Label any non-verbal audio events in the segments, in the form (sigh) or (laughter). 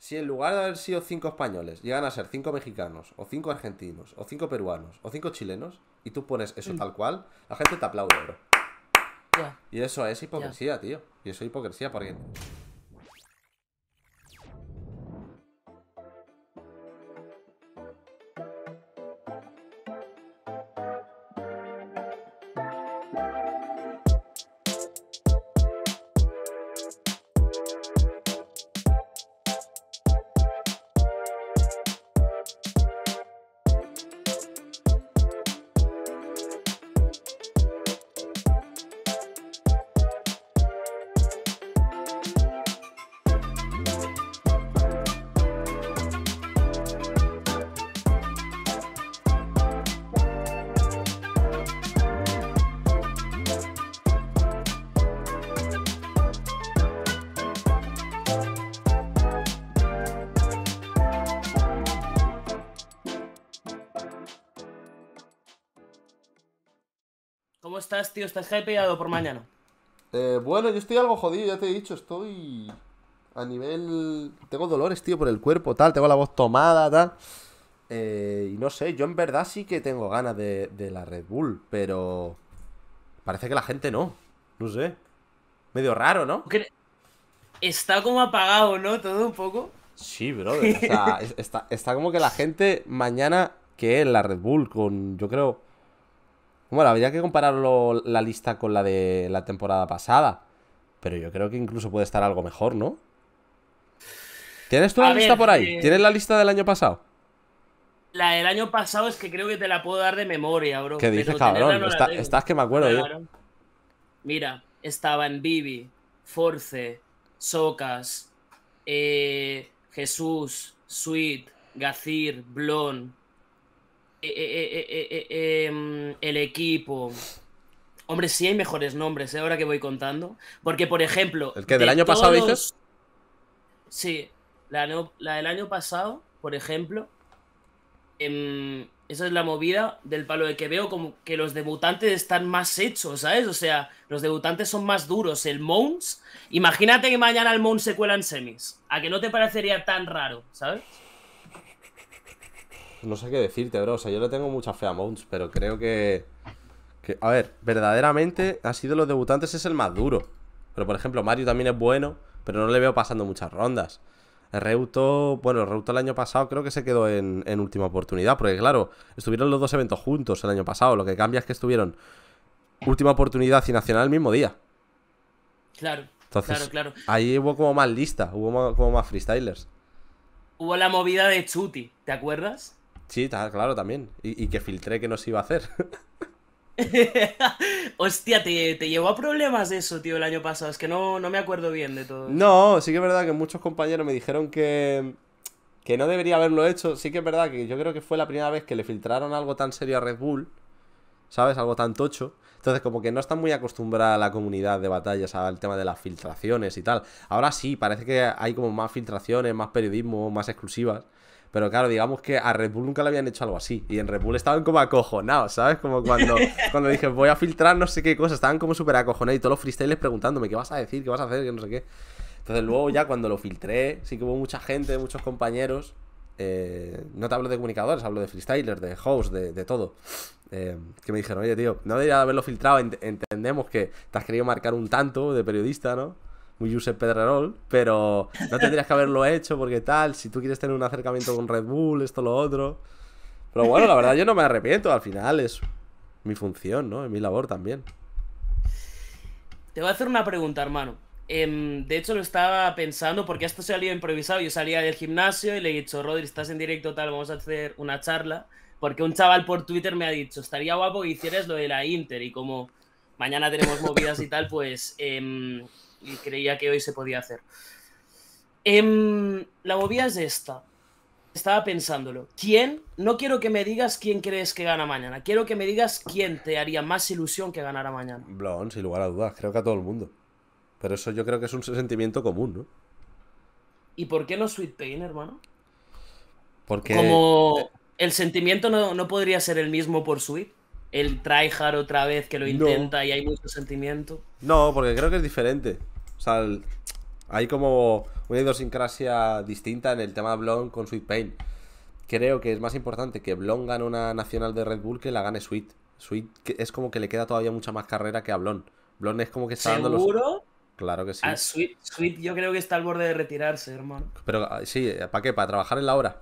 Si en lugar de haber sido cinco españoles, llegan a ser cinco mexicanos, o cinco argentinos, o cinco peruanos, o cinco chilenos, y tú pones eso mm. tal cual, la gente te aplaude, bro. Y eso es hipocresía, tío. Y eso es hipocresía, porque Estás hypeado por mañana. Eh, bueno, yo estoy algo jodido, ya te he dicho, estoy a nivel... Tengo dolores, tío, por el cuerpo, tal, tengo la voz tomada, tal. Eh, y no sé, yo en verdad sí que tengo ganas de, la Red Bull, pero... Parece que la gente no. No sé. Medio raro, ¿no? Está como apagado, ¿no? Todo un poco. Sí, brother. O sea, (laughs) está, está como que la gente mañana que es la Red Bull con, yo creo bueno, habría que compararlo la lista con la de la temporada pasada. Pero yo creo que incluso puede estar algo mejor, ¿no? ¿Tienes tú la lista por ahí? Eh, ¿Tienes la lista del año pasado? La del año pasado es que creo que te la puedo dar de memoria, bro. ¿Qué dices, cabrón? No estás que me acuerdo yo. Mira, estaban Bibi, Force, Socas, eh, Jesús, Sweet, Gazir, Blon, eh, eh, eh, em, el equipo. Hombre, sí hay mejores nombres, ahora que voy contando. Porque, por ejemplo. ¿El que del año pasado dices? Sí, la, del año pasado, por ejemplo. Em, esa es la movida del palo de que veo como que los debutantes están más hechos, ¿sabes? O sea, los debutantes son más duros. El Mons, imagínate que mañana el Mons se cuelan semis. ¿A que no te parecería tan raro, ¿sabes? no sé qué decirte, bro. O sea, yo le tengo mucha fe a Mounts, pero creo que, que, A ver, verdaderamente ha sido los debutantes es el más duro. Pero, por ejemplo, Mario también es bueno, pero no le veo pasando muchas rondas. El Reuto, bueno, Reuto el año pasado creo que se quedó en, última oportunidad, porque claro, estuvieron los dos eventos juntos el año pasado. Lo que cambia es que estuvieron última oportunidad y nacional el mismo día. Claro. Entonces, claro, claro. ahí hubo como más lista, hubo como más freestylers. Hubo la movida de Chuti, ¿te acuerdas? Sí, claro, también. Y, que filtré que no se iba a hacer. (laughs) Hostia, te, llevó a problemas eso, tío, el año pasado. Es que no, no me acuerdo bien de todo. No, sí que es verdad que muchos compañeros me dijeron que, que no debería haberlo hecho. Sí que es verdad que yo creo que fue la primera vez que le filtraron algo tan serio a Red Bull. ¿Sabes? Algo tan tocho. Entonces, como que no están muy acostumbrada la comunidad de batallas al tema de las filtraciones y tal. Ahora sí, parece que hay como más filtraciones, más periodismo, más exclusivas. Pero claro, digamos que a Red Bull nunca le habían hecho algo así. Y en Red Bull estaban como acojonados, ¿sabes? Como cuando, (laughs) cuando dije, voy a filtrar no sé qué cosas. Estaban como súper acojonados y todos los freestylers preguntándome, ¿qué vas a decir? ¿Qué vas a hacer? Que no sé qué. Entonces luego ya cuando lo filtré, sí que hubo mucha gente, muchos compañeros. Eh, no te hablo de comunicadores, hablo de freestylers, de hosts, de, todo. Eh, que me dijeron, oye, tío, no debería haberlo filtrado. entendemos que te has querido marcar un tanto de periodista, ¿no? muy Josep Pedrerol, pero no tendrías que haberlo hecho porque tal, si tú quieres tener un acercamiento con Red Bull, esto, lo otro. Pero bueno, la verdad yo no me arrepiento, al final es mi función, ¿no? Es mi labor también. Te voy a hacer una pregunta, hermano. Em, de hecho, lo estaba pensando porque esto se salió improvisado. Yo salía del gimnasio y le he dicho, Rodri, estás en directo, tal, vamos a hacer una charla. Porque un chaval por Twitter me ha dicho, estaría guapo que hicieras lo de la Inter y como mañana tenemos movidas y tal, pues... Em, y creía que hoy se podía hacer. Em, la movida es esta. Estaba pensándolo. ¿Quién? No quiero que me digas quién crees que gana mañana. Quiero que me digas quién te haría más ilusión que ganara mañana. Blon, sin lugar a dudas. Creo que a todo el mundo. Pero eso yo creo que es un sentimiento común, ¿no? ¿Y por qué no Sweet Pain, hermano? Porque. Como el sentimiento no, podría ser el mismo por Sweet el tryhard otra vez que lo intenta y hay mucho sentimiento. No, porque creo que es diferente. O sea, hay como una idiosincrasia distinta en el tema de Blon con Sweet Pain. Creo que es más importante que Blon gane una nacional de Red Bull que la gane Sweet. Sweet es como que le queda todavía mucha más carrera que a Blon. Blon es como que está ¿Seguro? dando Claro que sí. Ah, Sweet, yo creo que está al borde de retirarse, hermano. Pero ah, sí, ¿para qué? ¿Para trabajar en la hora?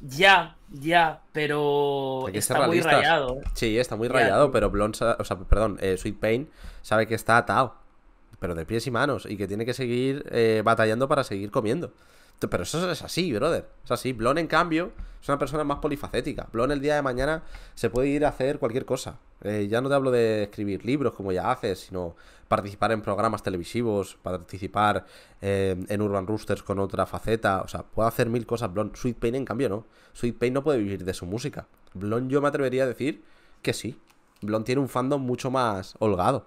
Ya, ya, pero está muy rayado. Eh. Sí, está muy rayado, pero Blon, o sea, perdón, eh, Sweet Pain sabe que está atado pero de pies y manos, y que tiene que seguir eh, batallando para seguir comiendo. Pero eso es así, brother. Es así. Blon, en cambio, es una persona más polifacética. Blon el día de mañana se puede ir a hacer cualquier cosa. Eh, ya no te hablo de escribir libros como ya haces, sino participar en programas televisivos, participar eh, en Urban Roosters con otra faceta. O sea, puede hacer mil cosas Blon. Sweet Pain, en cambio, no. Sweet Pain no puede vivir de su música. Blon yo me atrevería a decir que sí. Blon tiene un fandom mucho más holgado.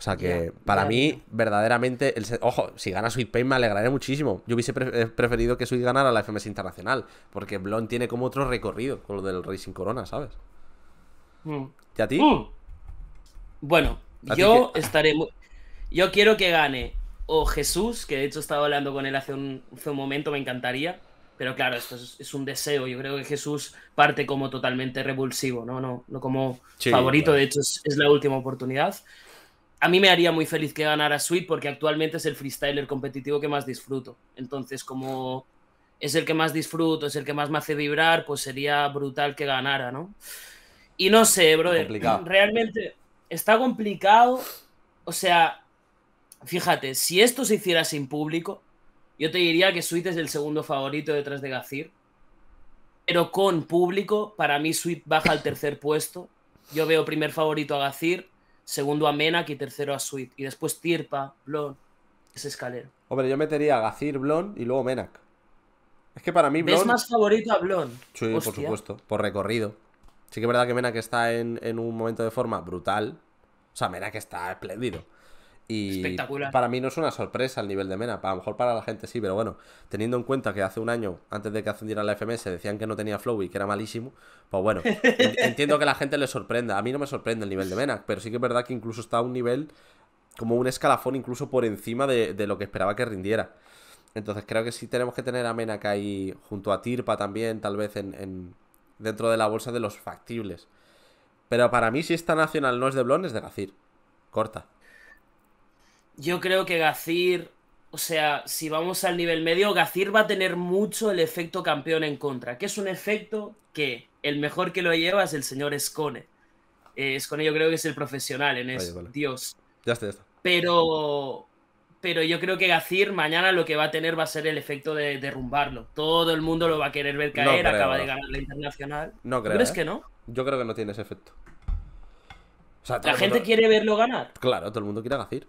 O sea que para mí, verdaderamente, el, ojo, si gana Sweet Pain me alegraré muchísimo. Yo hubiese eh, preferido que Sweet ganara la FMS Internacional, porque Blon tiene como otro recorrido con lo del Racing Corona, ¿sabes? Mm. ¿Y a ti? Mm. Bueno, yo estaré. Yo quiero que gane o Jesús, que de hecho estaba hablando con él hace un, momento, me encantaría. Pero claro, esto es, un deseo. Yo creo que Jesús parte como totalmente revulsivo, no, no, no como favorito. De hecho, es, es la última oportunidad a mí me haría muy feliz que ganara Sweet porque actualmente es el freestyler competitivo que más disfruto. Entonces, como es el que más disfruto, es el que más me hace vibrar, pues sería brutal que ganara, ¿no? Y no sé, brother. Realmente está complicado. O sea, fíjate, si esto se hiciera sin público, yo te diría que Sweet es el segundo favorito detrás de Gazir. Pero con público, para mí Sweet baja al tercer puesto. Yo veo primer favorito a Gacir segundo a Menak y tercero a Sweet. Y después Tirpa, Blon, ese escalero. Hombre, yo metería a Gazir, Blon y luego Menak. Es que para mí Blon... ¿Ves más favorito a Blon? Sí, por supuesto, por recorrido. Sí que es verdad que Menak está en, en un momento de forma brutal. O sea, Menak está espléndido. Y Para mí no es una sorpresa el nivel de Mena, a lo mejor para la gente sí, pero bueno, teniendo en cuenta que hace un año, antes de que ascendiera la FMS, decían que no tenía flow y que era malísimo, pues bueno, (laughs) entiendo que a la gente le sorprenda. A mí no me sorprende el nivel de Mena, pero sí que es verdad que incluso está a un nivel como un escalafón incluso por encima de, lo que esperaba que rindiera. Entonces creo que sí tenemos que tener a Mena Que ahí junto a Tirpa también, tal vez en, dentro de la bolsa de los factibles. Pero para mí si esta nacional no es de Blon, es de Gacir. Corta. Yo creo que Gacir, o sea, si vamos al nivel medio, Gacir va a tener mucho el efecto campeón en contra, que es un efecto que el mejor que lo lleva es el señor Scone. Eh, Scone yo creo que es el profesional en eso, Dios. Ya está, ya está. Pero, pero yo creo que Gacir mañana lo que va a tener va a ser el efecto de derrumbarlo. Todo el mundo lo va a querer ver caer, acaba de ganar la internacional. No creo. crees ¿eh? que no? Yo creo que no tiene ese efecto. sea, la gente quiere verlo ganar. Claro, todo el mundo quiere a Gacir.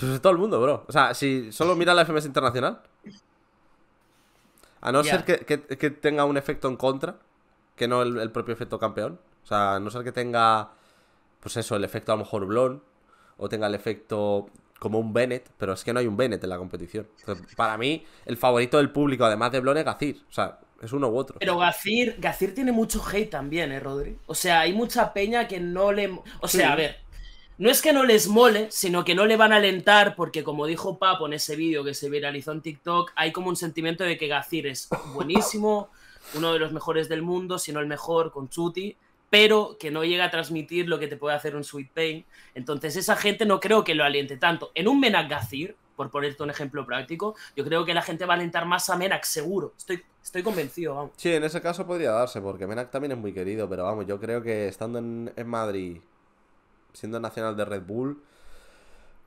Todo el mundo, bro. O sea, si solo mira la FMS internacional. A no ser que, tenga un efecto en contra, que no el, propio efecto campeón. O sea, a no ser que tenga, pues eso, el efecto a lo mejor Blon, o tenga el efecto como un Bennett, pero es que no hay un Bennett en la competición. para mí, el favorito del público, además de Blon, es Gacir. O sea, es uno u otro. Pero Gacir, tiene mucho hate también, ¿eh, Rodri? O sea, hay mucha peña que no le. O sea, a ver, no es que no les mole, sino que no le van a alentar, porque como dijo Papo en ese vídeo que se viralizó en TikTok, hay como un sentimiento de que Gazir es buenísimo, (laughs) uno de los mejores del mundo, si no el mejor, con Chuti, pero que no llega a transmitir lo que te puede hacer un Sweet Pain. Entonces, esa gente no creo que lo aliente tanto. En un Menac Gazir, por ponerte un ejemplo práctico, yo creo que la gente va a alentar más a Menak, seguro. Estoy, convencido, vamos. Sí, en ese caso podría darse, porque Menak también es muy querido, pero vamos, yo creo que estando en Madrid siendo nacional de Red Bull,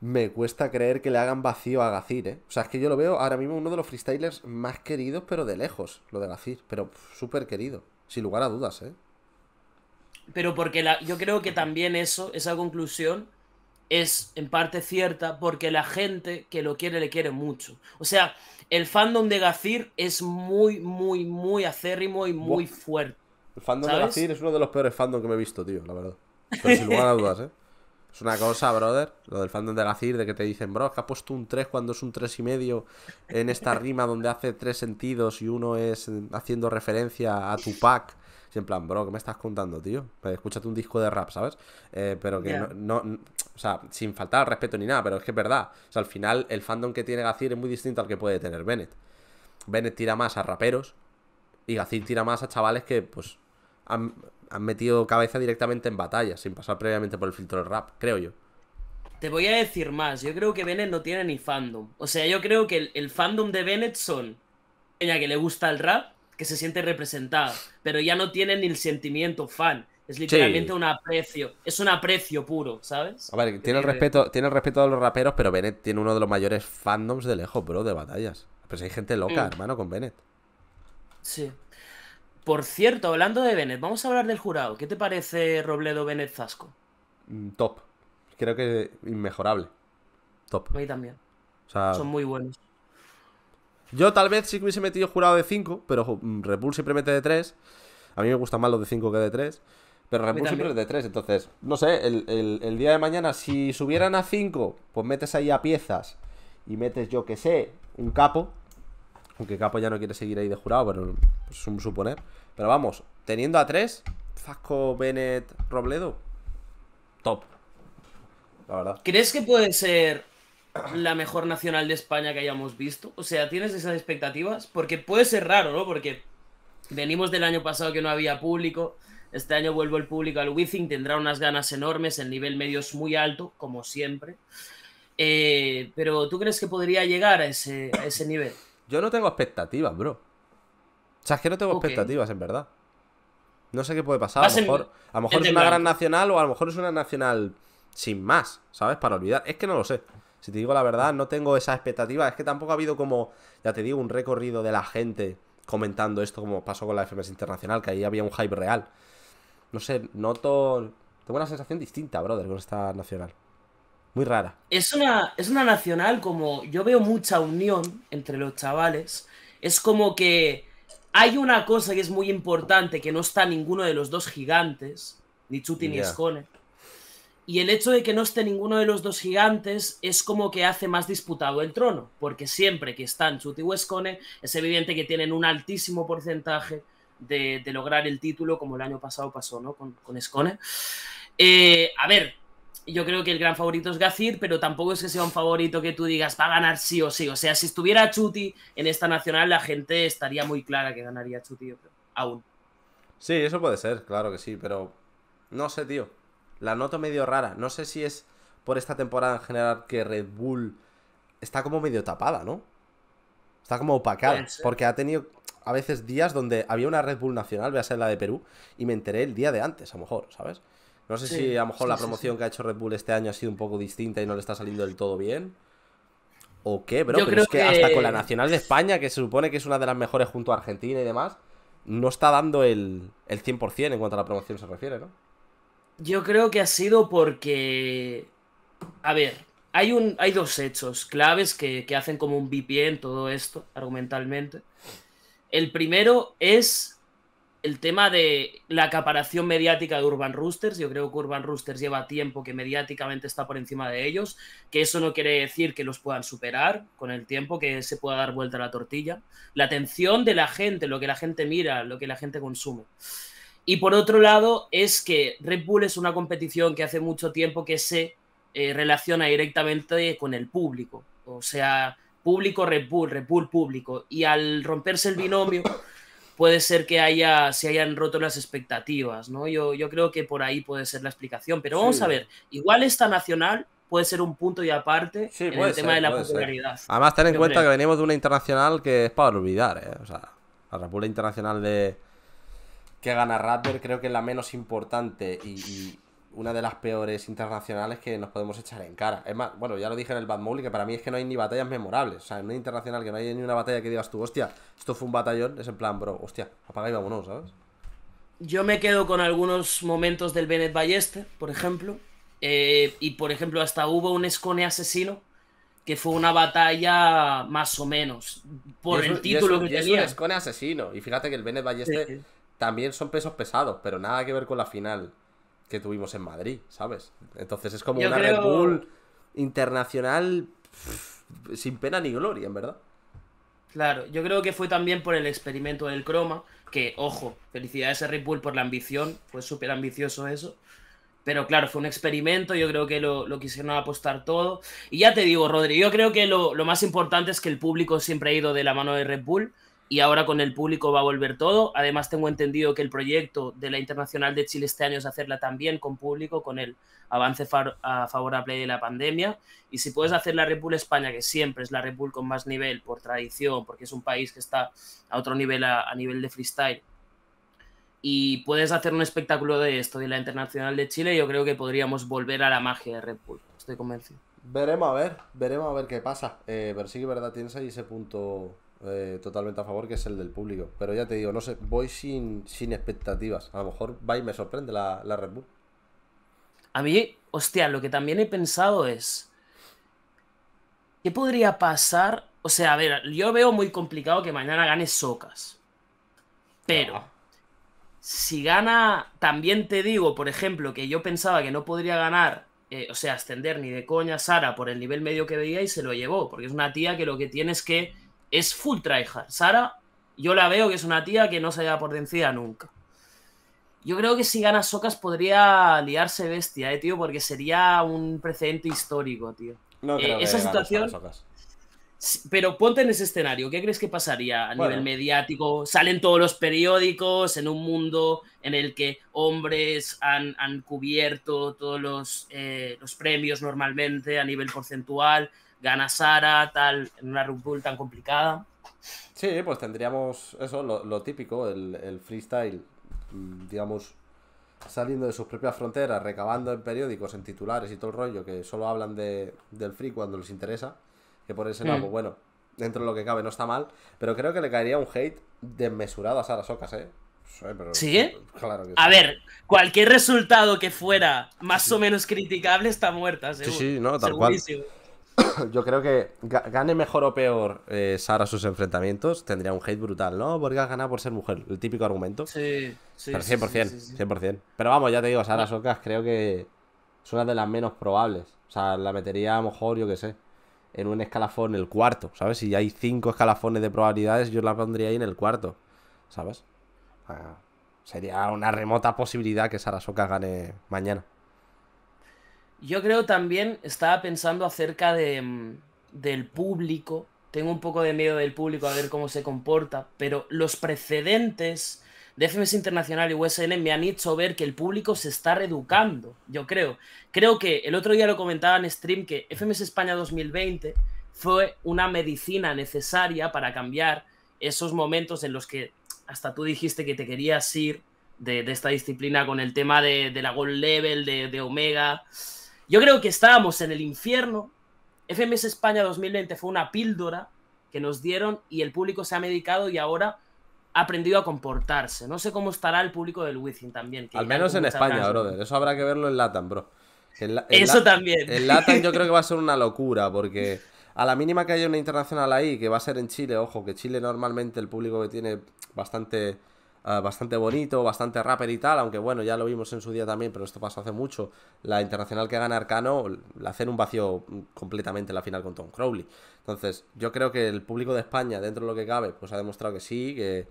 me cuesta creer que le hagan vacío a Gacir, ¿eh? O sea, es que yo lo veo ahora mismo uno de los freestylers más queridos, pero de lejos, lo de Gacir, pero súper querido, sin lugar a dudas, ¿eh? Pero porque la, yo creo que también eso, esa conclusión, es en parte cierta porque la gente que lo quiere le quiere mucho. O sea, el fandom de Gacir es muy, muy, muy acérrimo y muy fuerte. El fandom de Gacir es uno de los peores fandoms que me he visto, tío, la verdad. Pero sin lugar a dudas, ¿eh? Es una cosa, brother, lo del fandom de la de que te dicen, bro, que ha puesto un 3 cuando es un 3 y medio en esta rima donde hace tres sentidos y uno es haciendo referencia a tu pack. Y en plan, bro, ¿qué me estás contando, tío? Pues escúchate un disco de rap, ¿sabes? Eh, pero que no, O sea, sin faltar respeto ni nada, pero es que es verdad. O sea, al final, el fandom que tiene Gacir es muy distinto al que puede tener Bennett. Bennett tira más a raperos y Gacir tira más a chavales que, pues, han metido cabeza directamente en batalla, sin pasar previamente por el filtro del rap, creo yo. Te voy a decir más, yo creo que Bennett no tiene ni fandom. O sea, yo creo que el, fandom de Bennett son ella que le gusta el rap, que se siente representada, pero ya no tiene ni el sentimiento fan. Es literalmente un aprecio. Es un aprecio puro, ¿sabes? A ver, tiene el, respeto, tiene el respeto de los raperos, pero Bennett tiene uno de los mayores fandoms de lejos, bro, de batallas. Pues hay gente loca, mm. hermano, con Bennett. Sí. Por cierto, hablando de Bennett, vamos a hablar del jurado. ¿Qué te parece Robledo Bennett Zasco? Mm, top. Creo que inmejorable. Top. A mí también. Son muy buenos. Yo tal vez sí que hubiese metido jurado de 5, pero mm, Repul siempre mete de 3. A mí me gusta más los de 5 que de 3. Pero Repul siempre es de 3, entonces, no sé, el, el, día de mañana, si subieran a 5, pues metes ahí a piezas y metes, yo que sé, un capo, aunque Capo ya no quiere seguir ahí de jurado, pero es pues, un suponer. Pero vamos, teniendo a tres, Fasco, Bennett, Robledo, top. La verdad. ¿Crees que puede ser la mejor nacional de España que hayamos visto? O sea, ¿tienes esas expectativas? Porque puede ser raro, ¿no? Porque venimos del año pasado que no había público. Este año vuelvo el público al Withing. tendrá unas ganas enormes, el nivel medio es muy alto, como siempre. Eh, pero ¿tú crees que podría llegar a ese, a ese nivel? Yo no tengo expectativas, bro. O sea, es que no tengo expectativas, en verdad. No sé qué puede pasar. a lo mejor, a lo mejor es una gran nacional o a lo mejor es una nacional sin más, ¿sabes? Para olvidar. Es que no lo sé. Si te digo la verdad, no tengo esa expectativa. Es que tampoco ha habido como, ya te digo, un recorrido de la gente comentando esto como pasó con la FMS Internacional, que ahí había un hype real. No sé, noto... Tengo una sensación distinta, brother, con esta nacional muy rara. Es una, es una nacional como yo veo mucha unión entre los chavales. Es como que hay una cosa que es muy importante, que no está ninguno de los dos gigantes, ni Chuti ni Escone. Y el hecho de que no esté ninguno de los dos gigantes es como que hace más disputado el trono, porque siempre que están Chuti o Escone, es evidente que tienen un altísimo porcentaje de, lograr el título, como el año pasado pasó, ¿no? Con, con Escone. Eh, a ver, yo creo que el gran favorito es Gacir, pero tampoco es que sea un favorito que tú digas va a ganar sí o sí. O sea, si estuviera Chuti en esta nacional, la gente estaría muy clara que ganaría Chuti, Aún. Sí, eso puede ser, claro que sí, pero no sé, tío. La noto medio rara. No sé si es por esta temporada en general que Red Bull está como medio tapada, ¿no? Está como opacada, porque ha tenido a veces días donde había una Red Bull nacional, voy a ser la de Perú, y me enteré el día de antes, a lo mejor, ¿sabes? No sé si a lo mejor la promoción que ha hecho Red Bull este año ha sido un poco distinta y no le está saliendo del todo bien. ¿O qué, bro? Pero es que, hasta con la Nacional de España, que se supone que es una de las mejores junto a Argentina y demás, no está dando el, el 100% en cuanto a la promoción se refiere, ¿no? Yo creo que ha sido porque... A ver, hay, un, hay dos hechos claves que, que hacen como un VPN todo esto, argumentalmente. El primero es el tema de la acaparación mediática de Urban Roosters, yo creo que Urban Roosters lleva tiempo que mediáticamente está por encima de ellos, que eso no quiere decir que los puedan superar con el tiempo, que se pueda dar vuelta a la tortilla. La atención de la gente, lo que la gente mira, lo que la gente consume. Y por otro lado, es que Red Bull es una competición que hace mucho tiempo que se eh, relaciona directamente con el público. O sea, público Red Bull, Red Bull público. Y al romperse el binomio puede ser que haya, se hayan roto las expectativas, ¿no? Yo, yo creo que por ahí puede ser la explicación. Pero vamos a ver, igual esta nacional puede ser un punto y aparte en el tema de la popularidad. Además, ten en cuenta que venimos de una internacional que es para olvidar, ¿eh? O sea, la República Internacional de que gana Raptor creo que es la menos importante y, una de las peores internacionales que nos podemos echar en cara. Es más, bueno, ya lo dije en el Bad que para mí es que no hay ni batallas memorables. O sea, en una internacional que no hay ni una batalla que digas tú, hostia, esto fue un batallón, es en plan, bro, hostia, apaga y vámonos, ¿sabes? Yo me quedo con algunos momentos del Bennett Ballester, por ejemplo. Eh, y por ejemplo, hasta hubo un escone asesino que fue una batalla más o menos por el título que tenía. Es un escone asesino. Y fíjate que el Bennett Ballester también son pesos pesados, pero nada que ver con la final que tuvimos en Madrid, ¿sabes? Entonces es como una Red Bull internacional sin pena ni gloria, en verdad. Claro, yo creo que fue también por el experimento del croma, que, ojo, felicidades a Red Bull por la ambición, fue súper ambicioso eso. Pero claro, fue un experimento, yo creo que lo, quisieron apostar todo. Y ya te digo, Rodri, yo creo que lo, más importante es que el público siempre ha ido de la mano de Red Bull y ahora con el público va a volver todo. Además, tengo entendido que el proyecto de la Internacional de Chile este año es hacerla también con público, con el avance a favorable de la pandemia. Y si puedes hacer la Red Bull España, que siempre es la Red Bull con más nivel por tradición, porque es un país que está a otro nivel, a, nivel de freestyle, y puedes hacer un espectáculo de esto, de la Internacional de Chile, yo creo que podríamos volver a la magia de Red Bull. Estoy convencido. Veremos a ver, veremos a ver qué pasa. Eh, pero sí verdad, tienes ahí ese punto eh, totalmente a favor, que es el del público. Pero ya te digo, no sé, voy sin, sin expectativas. A lo mejor va y me sorprende la, la Red Bull. A mí, hostia, lo que también he pensado es. ¿Qué podría pasar? O sea, a ver, yo veo muy complicado que mañana gane Socas. Pero. Si gana. También te digo, por ejemplo, que yo pensaba que no podría ganar. Eh, o sea, ascender ni de coña Sara por el nivel medio que veía y se lo llevó. Porque es una tía que lo que tiene es que es full tryhard. Sara, yo la veo que es una tía que no se da por vencida nunca. Yo creo que si gana Socas podría liarse bestia, eh, tío, porque sería un precedente histórico, tío. No eh, esa situación. Pero ponte en ese escenario, ¿qué crees que pasaría a nivel mediático? Salen todos los periódicos en un mundo en el que hombres han, cubierto todos los, eh, los premios normalmente a nivel porcentual, gana Sara, tal, en una ruptura tan complicada. Sí, pues tendríamos eso, lo, típico, el, freestyle, mm, digamos, saliendo de sus propias fronteras, recabando en periódicos, en titulares y todo el rollo, que solo hablan de, del free cuando les interesa, que por ese lado, mm. bueno, dentro de lo que cabe no está mal, pero creo que le caería un hate desmesurado a Sara Socas, ¿eh? Sí, Claro a ver, cualquier resultado que fuera más o menos criticable está muerta, seguro. Sí, sí, no, tal cual. (coughs) yo creo que gane mejor o peor eh, Sara sus enfrentamientos, tendría un hate brutal, ¿no? Porque ha ganado por ser mujer, el típico argumento. Sí, sí. Pero 100%, 100%. Pero vamos, ya te digo, Sara ah. Socas creo que es una de las menos probables. O sea, la metería a lo mejor, yo qué sé, en un escalafón, el cuarto, ¿sabes? Si hay cinco escalafones de probabilidades, yo la pondría ahí en el cuarto, ¿sabes? sería una remota posibilidad que Sara Socas gane mañana. Yo creo también, estaba pensando acerca de, mm, del público. Tengo un poco de miedo del público a ver cómo se comporta, pero los precedentes de FMS Internacional y USN me han hecho ver que el público se está reeducando, yo creo. Creo que el otro día lo comentaba en stream que FMS España 2020 fue una medicina necesaria para cambiar esos momentos en los que hasta tú dijiste que te querías ir de, esta disciplina con el tema de, la gold level, de, de Omega. Yo creo que estábamos en el infierno. FMS España 2020 fue una píldora que nos dieron y el público se ha medicado y ahora ha aprendido a comportarse. No sé cómo estará el público del Wizzing también. Al menos en España, bro. brother. Eso habrá que verlo en Latam, bro. Eso también. En Latam yo (laughs) creo que va a ser una locura porque a la mínima que haya una internacional ahí, que va a ser en Chile, ojo, que Chile normalmente el público que tiene bastante Ah, bastante bonito, bastante rapper y tal, aunque bueno, ya lo vimos en su día también, pero esto pasó hace mucho, la internacional que gana Arcano, la hacen un vacío completamente en la final con Tom Crowley. Entonces, yo creo que el público de España, dentro de lo que cabe, pues ha demostrado que sí, que...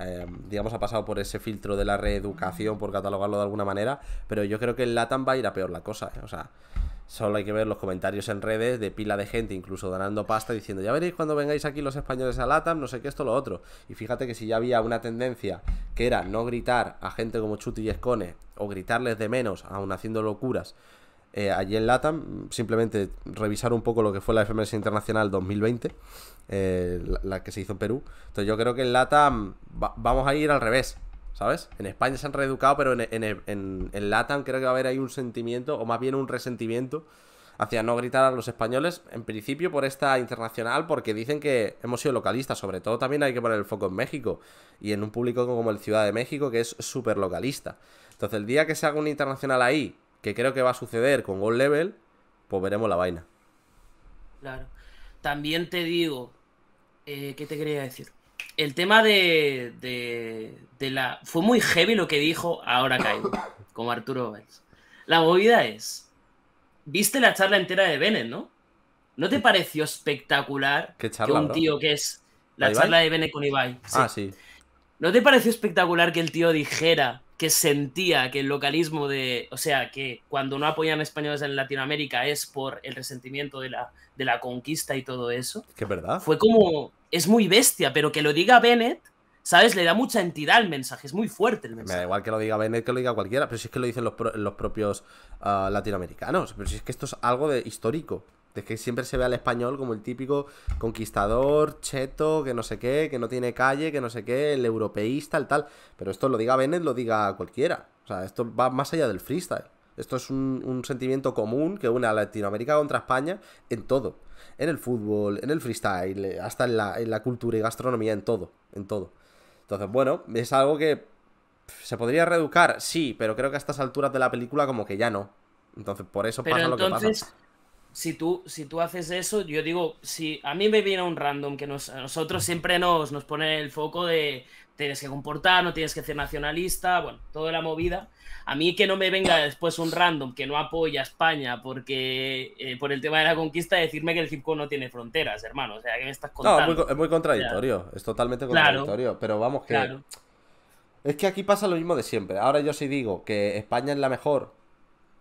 Eh, digamos, ha pasado por ese filtro de la reeducación, por catalogarlo de alguna manera, pero yo creo que el Latam va a ir a peor la cosa, eh. o sea, Solo hay que ver los comentarios en redes de pila de gente, incluso donando pasta, diciendo, ya veréis cuando vengáis aquí los españoles a LATAM, no sé qué, esto, lo otro. Y fíjate que si ya había una tendencia que era no gritar a gente como Chuti y Escone, o gritarles de menos, aún haciendo locuras, eh, allí en LATAM, simplemente revisar un poco lo que fue la FMS Internacional 2020, eh, la, que se hizo en Perú. Entonces yo creo que en LATAM vamos a ir al revés. ¿Sabes? En España se han reeducado, pero en, en, en, Latam creo que va a haber ahí un sentimiento, o más bien un resentimiento, hacia no gritar a los españoles, en principio por esta internacional, porque dicen que hemos sido localistas, sobre todo también hay que poner el foco en México y en un público como el Ciudad de México, que es súper localista. Entonces, el día que se haga un internacional ahí, que creo que va a suceder con Gold Level, pues veremos la vaina. Claro. También te digo, eh, ¿qué te quería decir? el tema de, de, la... Fue muy heavy lo que dijo ahora Caigo, como Arturo Valls. La movida es... Viste la charla entera de Bene, ¿no? ¿No te pareció espectacular que un tío que es la, charla de Bene con Ibai? Ah, sí. ¿No te pareció espectacular que el tío dijera que sentía que el localismo de... O sea, que cuando no apoyan españoles en Latinoamérica es por el resentimiento de la, de la conquista y todo eso? que es verdad. Fue como es muy bestia, pero que lo diga Bennett, ¿sabes? Le da mucha entidad el mensaje, es muy fuerte el mensaje. Me da igual que lo diga Bennett, que lo diga cualquiera, pero si es que lo dicen los, propios ah, latinoamericanos, pero si es que esto es algo de histórico. De que siempre se ve al español como el típico conquistador, cheto, que no sé qué, que no tiene calle, que no sé qué, el europeísta, el tal. Pero esto lo diga Bennett, lo diga cualquiera. O sea, esto va más allá del freestyle. Esto es un, un sentimiento común que une a Latinoamérica contra España en todo en el fútbol, en el freestyle, eh, hasta en la, cultura y gastronomía, en todo, en todo. Entonces, bueno, es algo que se podría reeducar, sí, pero creo que a estas alturas de la película como que ya no. Entonces, por eso pasa lo que pasa si tú, si tú haces eso, yo digo, si a mí me viene un random que a nosotros siempre nos, nos pone el foco de tienes que comportar, no tienes que ser nacionalista, bueno, toda la movida. A mí que no me venga después un random que no apoya a España porque eh, por el tema de la conquista decirme que el circo no tiene fronteras, hermano. O sea, ¿qué me estás contando? No, es muy, contradictorio, es totalmente contradictorio. Pero vamos que... Es que aquí pasa lo mismo de siempre. Ahora yo sí digo que España es la mejor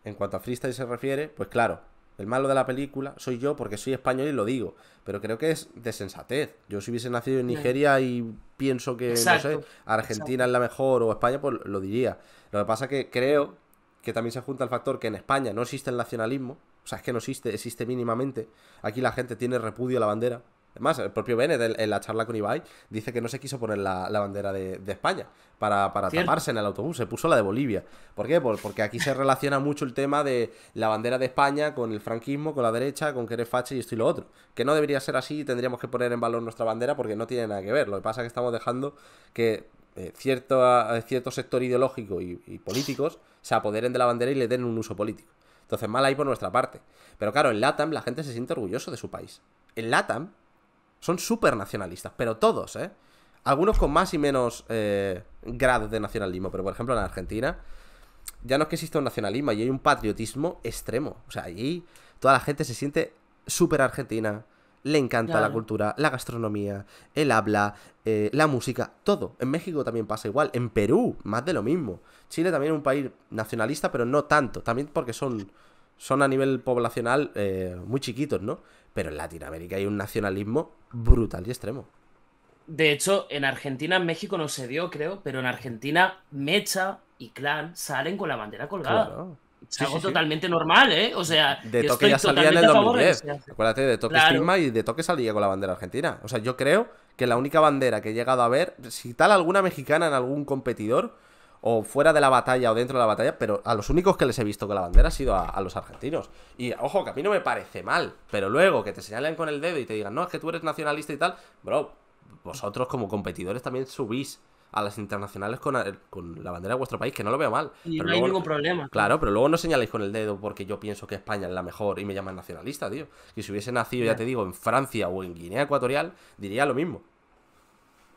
en cuanto a freestyle se refiere, pues claro, el malo de la película soy yo porque soy español y lo digo. Pero creo que es de sensatez. Yo si hubiese nacido en Nigeria y pienso que, no sé, Argentina es la mejor o España, pues lo diría. Lo que pasa es que creo que también se junta el factor que en España no existe el nacionalismo. O sea, es que no existe, existe mínimamente. Aquí la gente tiene repudio a la bandera. Además, el propio Bennett en, la charla con Ibai dice que no se quiso poner la, bandera de, España para, para taparse en el autobús, se puso la de Bolivia. ¿Por qué? porque aquí se relaciona mucho el tema de la bandera de España con el franquismo, con la derecha, con que eres y esto y lo otro. Que no debería ser así y tendríamos que poner en valor nuestra bandera porque no tiene nada que ver. Lo que pasa es que estamos dejando que eh, cierto, eh, cierto sector ideológico y, y políticos se apoderen de la bandera y le den un uso político. Entonces, mal ahí por nuestra parte. Pero claro, en LATAM la gente se siente orgulloso de su país. En LATAM son súper nacionalistas, pero todos, ¿eh? Algunos con más y menos eh, grados de nacionalismo, pero por ejemplo en Argentina ya no es que exista un nacionalismo, y hay un patriotismo extremo. O sea, allí toda la gente se siente súper argentina, le encanta la cultura, la gastronomía, el habla, eh, la música, todo. En México también pasa igual, en Perú, más de lo mismo. Chile también es un país nacionalista, pero no tanto, también porque son, son a nivel poblacional eh, muy chiquitos, ¿no? pero en Latinoamérica hay un nacionalismo brutal y extremo. De hecho, en Argentina, en México no se dio, creo, pero en Argentina Mecha y Clan salen con la bandera colgada. Es algo totalmente normal, ¿eh? O sea, de toque ya salía en el 2010. Acuérdate, de toque y de toque salía con la bandera argentina. O sea, yo creo que la única bandera que he llegado a ver, si tal alguna mexicana en algún competidor, o fuera de la batalla o dentro de la batalla, pero a los únicos que les he visto con la bandera ha sido a, los argentinos. Y ojo, que a mí no me parece mal, pero luego que te señalen con el dedo y te digan, no, es que tú eres nacionalista y tal, bro, vosotros como competidores también subís a las internacionales con, la bandera de vuestro país, que no lo veo mal. Y no hay ningún problema. Claro, pero luego no señaléis con el dedo porque yo pienso que España es la mejor y me llaman nacionalista, tío. Que si hubiese nacido, ya te digo, en Francia o en Guinea Ecuatorial, diría lo mismo.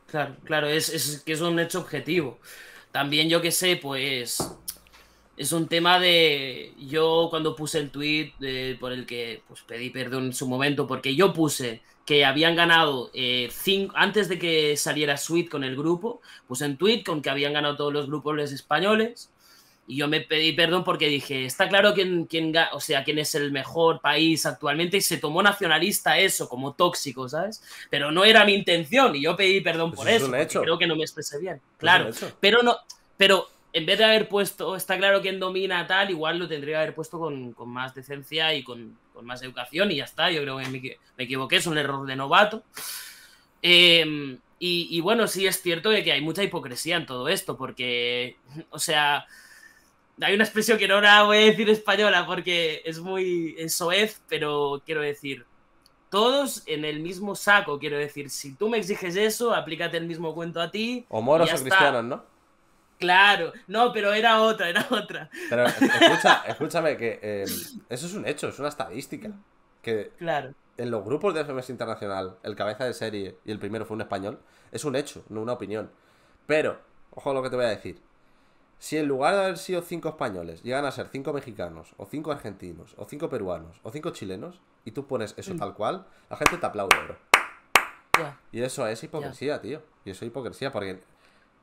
Claro, claro, es, es que es un hecho objetivo también yo que sé, pues es un tema de yo cuando puse el tweet por el que pues, pedí perdón en su momento, porque yo puse que habían ganado eh, cinco, antes de que saliera Sweet con el grupo, puse en tweet con que habían ganado todos los grupos españoles y yo me pedí perdón porque dije, está claro quién, quién, o sea, quién es el mejor país actualmente y se tomó nacionalista eso como tóxico, ¿sabes? Pero no era mi intención y yo pedí perdón pues por eso. hecho creo que no me expresé bien. Pues claro, pero no, pero en vez de haber puesto, está claro quién domina tal, igual lo tendría que haber puesto con, más decencia y con, más educación y ya está. Yo creo que me, equivoqué, es un error de novato. Em, y, bueno, sí es cierto que hay mucha hipocresía en todo esto, porque, o sea, hay una expresión que no la voy a decir española porque es muy soez, pero quiero decir, todos en el mismo saco, quiero decir, si tú me exiges eso, aplícate el mismo cuento a ti. O moros o cristianos, ¿no? Claro, no, pero era otra, era otra. escucha, (laughs) escúchame, que em, eso es un hecho, es una estadística. Que claro. en los grupos de FMS Internacional, el cabeza de serie y el primero fue un español, es un hecho, no una opinión. Pero, ojo a lo que te voy a decir. Si en lugar de haber sido cinco españoles, llegan a ser cinco mexicanos, o cinco argentinos, o cinco peruanos, o cinco chilenos, y tú pones eso mm. tal cual, la gente te aplaude, bro. Y eso es hipocresía, tío. Y eso es hipocresía, porque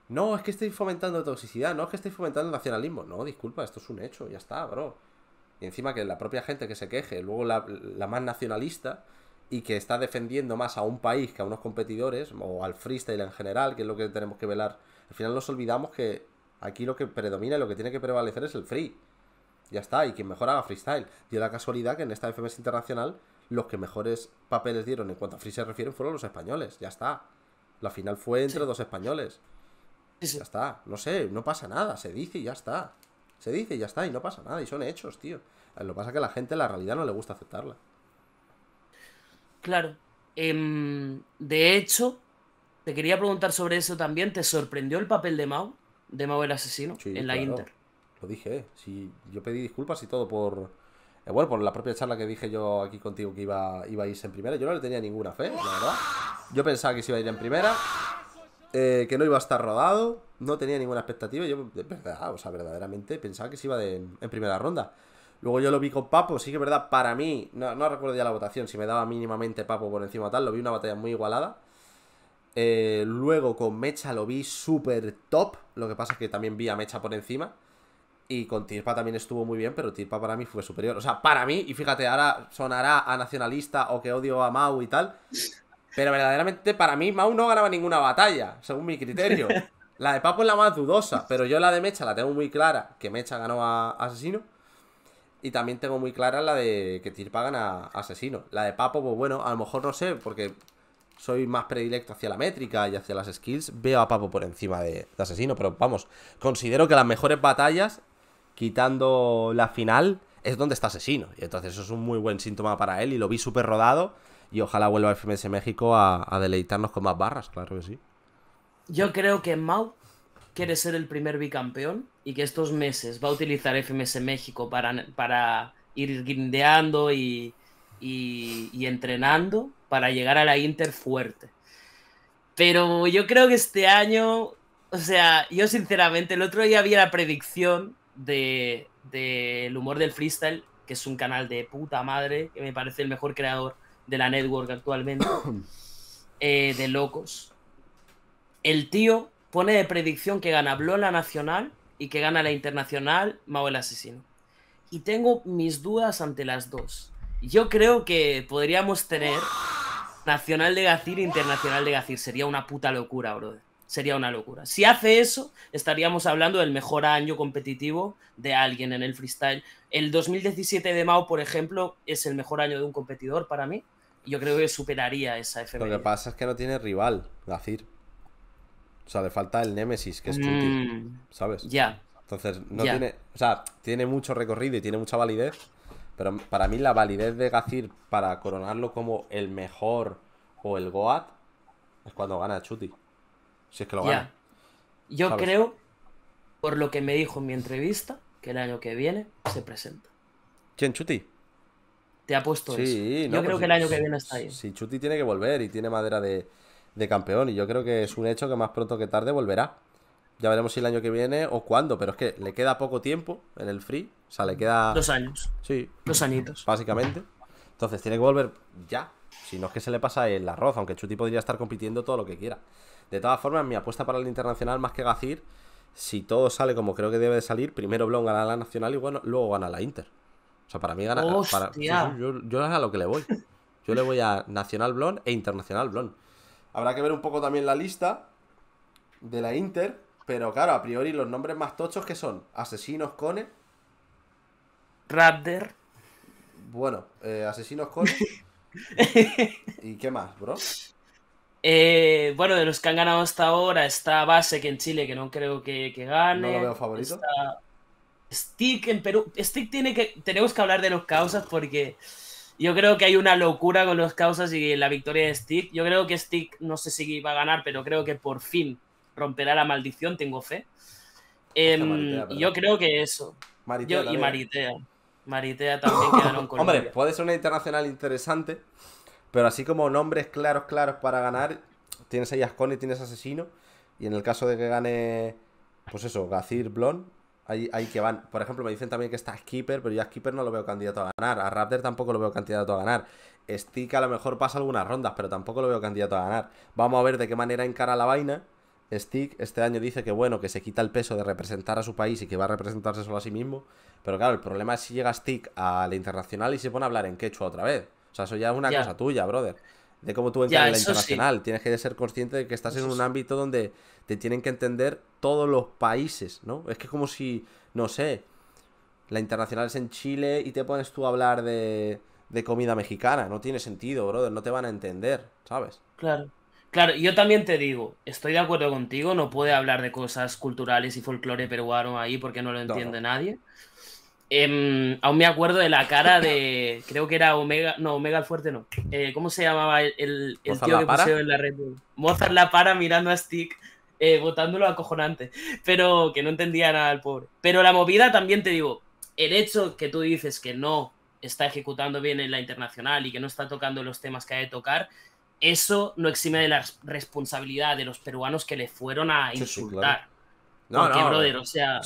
no, es que estoy fomentando toxicidad, no es que estoy fomentando nacionalismo. No, disculpa, esto es un hecho, ya está, bro. Y encima que la propia gente que se queje, luego la, la más nacionalista, y que está defendiendo más a un país que a unos competidores, o al freestyle en general, que es lo que tenemos que velar. Al final nos olvidamos que Aquí lo que predomina, lo que tiene que prevalecer es el free. Ya está, y quien mejor haga freestyle. Dio la casualidad que en esta FMS internacional los que mejores papeles dieron en cuanto a free se refieren fueron los españoles. Ya está. La final fue entre dos españoles. Ya está. No sé, no pasa nada. Se dice y ya está. Se dice y ya está, y no pasa nada. Y son hechos, tío. Eh, lo que pasa es que a la gente la realidad no le gusta aceptarla. Claro. Em, de hecho, te quería preguntar sobre eso también. ¿Te sorprendió el papel de Mao? de el asesino en la Inter. Lo dije, eh. sí, yo pedí disculpas y todo por. Eh, bueno, por la propia charla que dije yo aquí contigo que iba, iba a irse en primera. Yo no le tenía ninguna fe, la verdad. Yo pensaba que se iba a ir en primera. Eh, que no iba a estar rodado. No tenía ninguna expectativa. Yo, de verdad, o sea, verdaderamente pensaba que se iba en primera ronda. Luego yo lo vi con Papo, sí que es verdad, para mí, no, recuerdo ya la votación, si me daba mínimamente Papo por encima tal, lo vi una batalla muy igualada. Eh, luego con Mecha lo vi súper top. Lo que pasa es que también vi a Mecha por encima. Y con Tirpa también estuvo muy bien, pero Tirpa para mí fue superior. O sea, para mí, y fíjate, ahora sonará a nacionalista o que odio a Mau y tal. Pero verdaderamente para mí Mau no ganaba ninguna batalla, según mi criterio. (laughs) La de Papo es la más dudosa, pero yo la de Mecha la tengo muy clara, que Mecha ganó a Asesino. Y también tengo muy clara la de que Tirpa gana a Asesino. La de Papo, pues bueno, a lo mejor no sé, porque soy más predilecto hacia la métrica y hacia las skills, veo a Papo por encima de, Asesino, pero vamos, considero que las mejores batallas, quitando la final, es donde está Asesino. Y entonces eso es un muy buen síntoma para él y lo vi súper rodado. Y ojalá vuelva a FMS México a, deleitarnos con más barras, claro que sí. Yo creo que Mau quiere ser el primer bicampeón y que estos meses va a utilizar FMS México para, para ir guindeando y, y entrenando para llegar a la Inter fuerte. Pero yo creo que este año, o sea, yo sinceramente, el otro día había la predicción del de, de humor del freestyle, que es un canal de puta madre, que me parece el mejor creador de la network actualmente, (coughs) eh, de locos. El tío pone de predicción que gana Blola la nacional y que gana la internacional Mao el asesino. Y tengo mis dudas ante las dos. Yo creo que podríamos tener Nacional de Gacir, Internacional de Gacir. Sería una puta locura, brother. Sería una locura. Si hace eso, estaríamos hablando del mejor año competitivo de alguien en el freestyle. El 2017 de Mao, por ejemplo, es el mejor año de un competidor para mí. Yo creo que superaría esa FM. Lo que pasa es que no tiene rival, Gacir. O sea, le falta el némesis, que es mm, ¿sabes? Ya. Entonces, no tiene. O sea, tiene mucho recorrido y tiene mucha validez pero para mí la validez de Gacir para coronarlo como el mejor o el Goat es cuando gana Chuti. Si es que lo gana. Yo creo, por lo que me dijo en mi entrevista, que el año que viene se presenta. ¿Quién, Chuti? Te ha puesto eso. yo creo pues que el año que viene está ahí. Sí, si Chuti tiene que volver y tiene madera de campeón. Y yo creo que es un hecho que más pronto que tarde volverá. Ya veremos si el año que viene o cuándo, pero es que le queda poco tiempo en el free. O sea, le queda. Dos años. Sí. Dos añitos. Básicamente. Entonces tiene que volver ya. Si no es que se le pasa el arroz, aunque Chuti podría estar compitiendo todo lo que quiera. De todas formas, mi apuesta para el internacional, más que Gacir, si todo sale como creo que debe de salir, primero Blon gana la nacional y bueno, luego gana la Inter. O sea, para mí gana. Para, yo, yo, a lo que le voy. Yo le voy a Nacional Blon e Internacional Blon. Habrá que ver un poco también la lista de la Inter. Pero claro, a priori los nombres más tochos que son Asesinos Cone. ¿Rapder? Bueno, eh, Asesinos Cone. (laughs) ¿Y qué más, bro? Eh, bueno, de los que han ganado hasta ahora está Base, que en Chile, que no creo que, que gane. No lo veo favorito. Stick en Perú. Stick tiene que. Tenemos que hablar de los causas porque yo creo que hay una locura con los causas y la victoria de Stick. Yo creo que Stick, no sé si va a ganar, pero creo que por fin romperá la maldición, tengo fe. Em, yo creo que eso. y Maritea. Maritea también quedaron con (laughs) Hombre, puede ser una internacional interesante, pero así como nombres claros, claros para ganar, tienes a Yasconi tienes Asesino, y en el caso de que gane, pues eso, Gazir, Blon, Ahí que van. Por ejemplo, me dicen también que está Skipper, pero yo a Skipper no lo veo candidato a ganar, a Raptor tampoco lo veo candidato a ganar. Stick a lo mejor pasa algunas rondas, pero tampoco lo veo candidato a ganar. Vamos a ver de qué manera encara la vaina Stick este año dice que bueno, que se quita el peso de representar a su país y que va a representarse solo a sí mismo. Pero claro, el problema es si llega a la internacional y se pone a hablar en quechua otra vez. O sea, eso ya es una cosa tuya, brother. De cómo tú entras la internacional. Tienes que ser consciente de que estás en un ámbito donde te tienen que entender todos los países, ¿no? Es que es como si, no sé, la internacional es en Chile y te pones tú a hablar de, de comida mexicana. No tiene sentido, brother. No te van a entender, ¿sabes? Claro. Claro, yo también te digo, estoy de acuerdo contigo, no puede hablar de cosas culturales y folclore peruano ahí porque no lo entiende nadie. Em, aún me acuerdo de la cara de. Creo que era Omega. No, Omega el Fuerte no. Eh, ¿Cómo se llamaba el, tío que puse en la red? Mozart La Para mirando a Stick, eh, botándolo acojonante. Pero que no entendía nada el pobre. Pero la movida también te digo. El hecho que tú dices que no está ejecutando bien en la internacional y que no está tocando los temas que ha de tocar, eso no exime de la responsabilidad de los peruanos que le fueron a insultar. No, No, no, eh, o sea.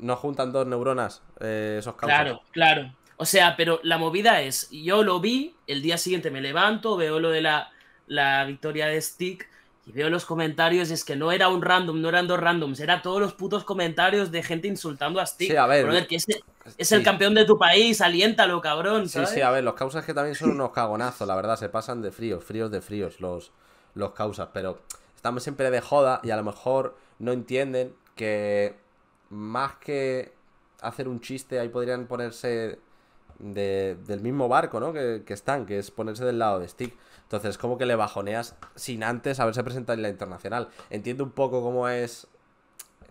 no, juntan dos neuronas, eh, esos causas. Claro, claro. O sea, pero la movida es: yo lo vi, el día siguiente me levanto, veo lo de la, la victoria de Stick y veo los comentarios, es que no era un random, no eran dos randoms, era todos los putos comentarios de gente insultando a Stick. Sí, a ver. que es, el, campeón de tu país, aliéntalo, cabrón. Sí, sí, a ver, los causas que también son unos cagonazos, la verdad, se pasan de fríos, fríos de fríos los, los causas, pero estamos siempre de joda y a lo mejor no entienden que más que hacer un chiste, ahí podrían ponerse del mismo barco, ¿no? Que, están, que es ponerse del lado de Stick. Entonces, como que le bajoneas sin antes haberse presentado en la internacional. Entiendo un poco cómo es,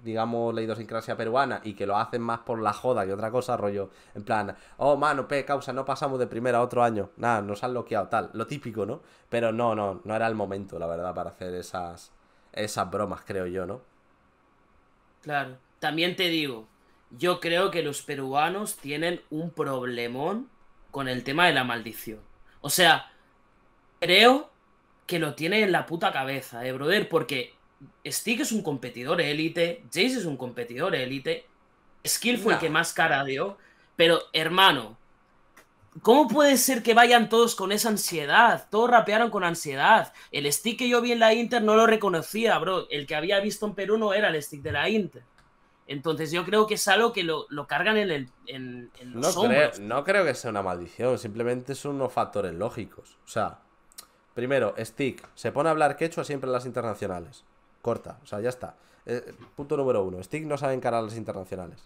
digamos, la idiosincrasia peruana y que lo hacen más por la joda que otra cosa, rollo. En plan, oh, mano, pe, causa, no pasamos de primera a otro año. Nada, nos han bloqueado, tal. Lo típico, ¿no? Pero no, no, no era el momento, la verdad, para hacer esas, esas bromas, creo yo, ¿no? Claro. También te digo, yo creo que los peruanos tienen un problemón con el tema de la maldición. O sea, creo que lo tiene en la puta cabeza, eh, brother, porque Stick es un competidor élite, Jace es un competidor élite, Skill fue el que más cara dio, pero hermano, ¿Cómo puede ser que vayan todos con esa ansiedad? Todos rapearon con ansiedad. El stick que yo vi en la Inter no lo reconocía, bro. El que había visto en Perú no era el stick de la Inter. Entonces yo creo que es algo que lo, cargan en, el, en, los no Creo, no creo que sea una maldición, simplemente son unos factores lógicos. O sea, primero, Stick, se pone a hablar quechua siempre en las internacionales. Corta, o sea, ya está. Eh, punto número uno, Stick no sabe encarar las internacionales.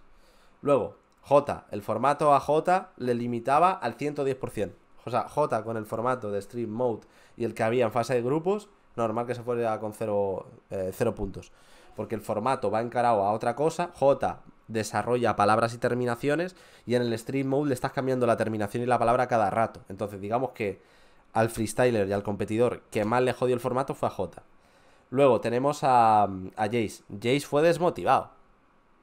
Luego, J, el formato a J le limitaba al 110%. O sea, J con el formato de Stream Mode y el que había en fase de grupos, normal que se fuera con 0 eh, puntos porque el formato va encarado a otra cosa. J desarrolla palabras y terminaciones y en el stream mode le estás cambiando la terminación y la palabra cada rato. Entonces, digamos que al freestyler y al competidor que más le jodió el formato fue a J. Luego tenemos a, Jace. Jace fue desmotivado.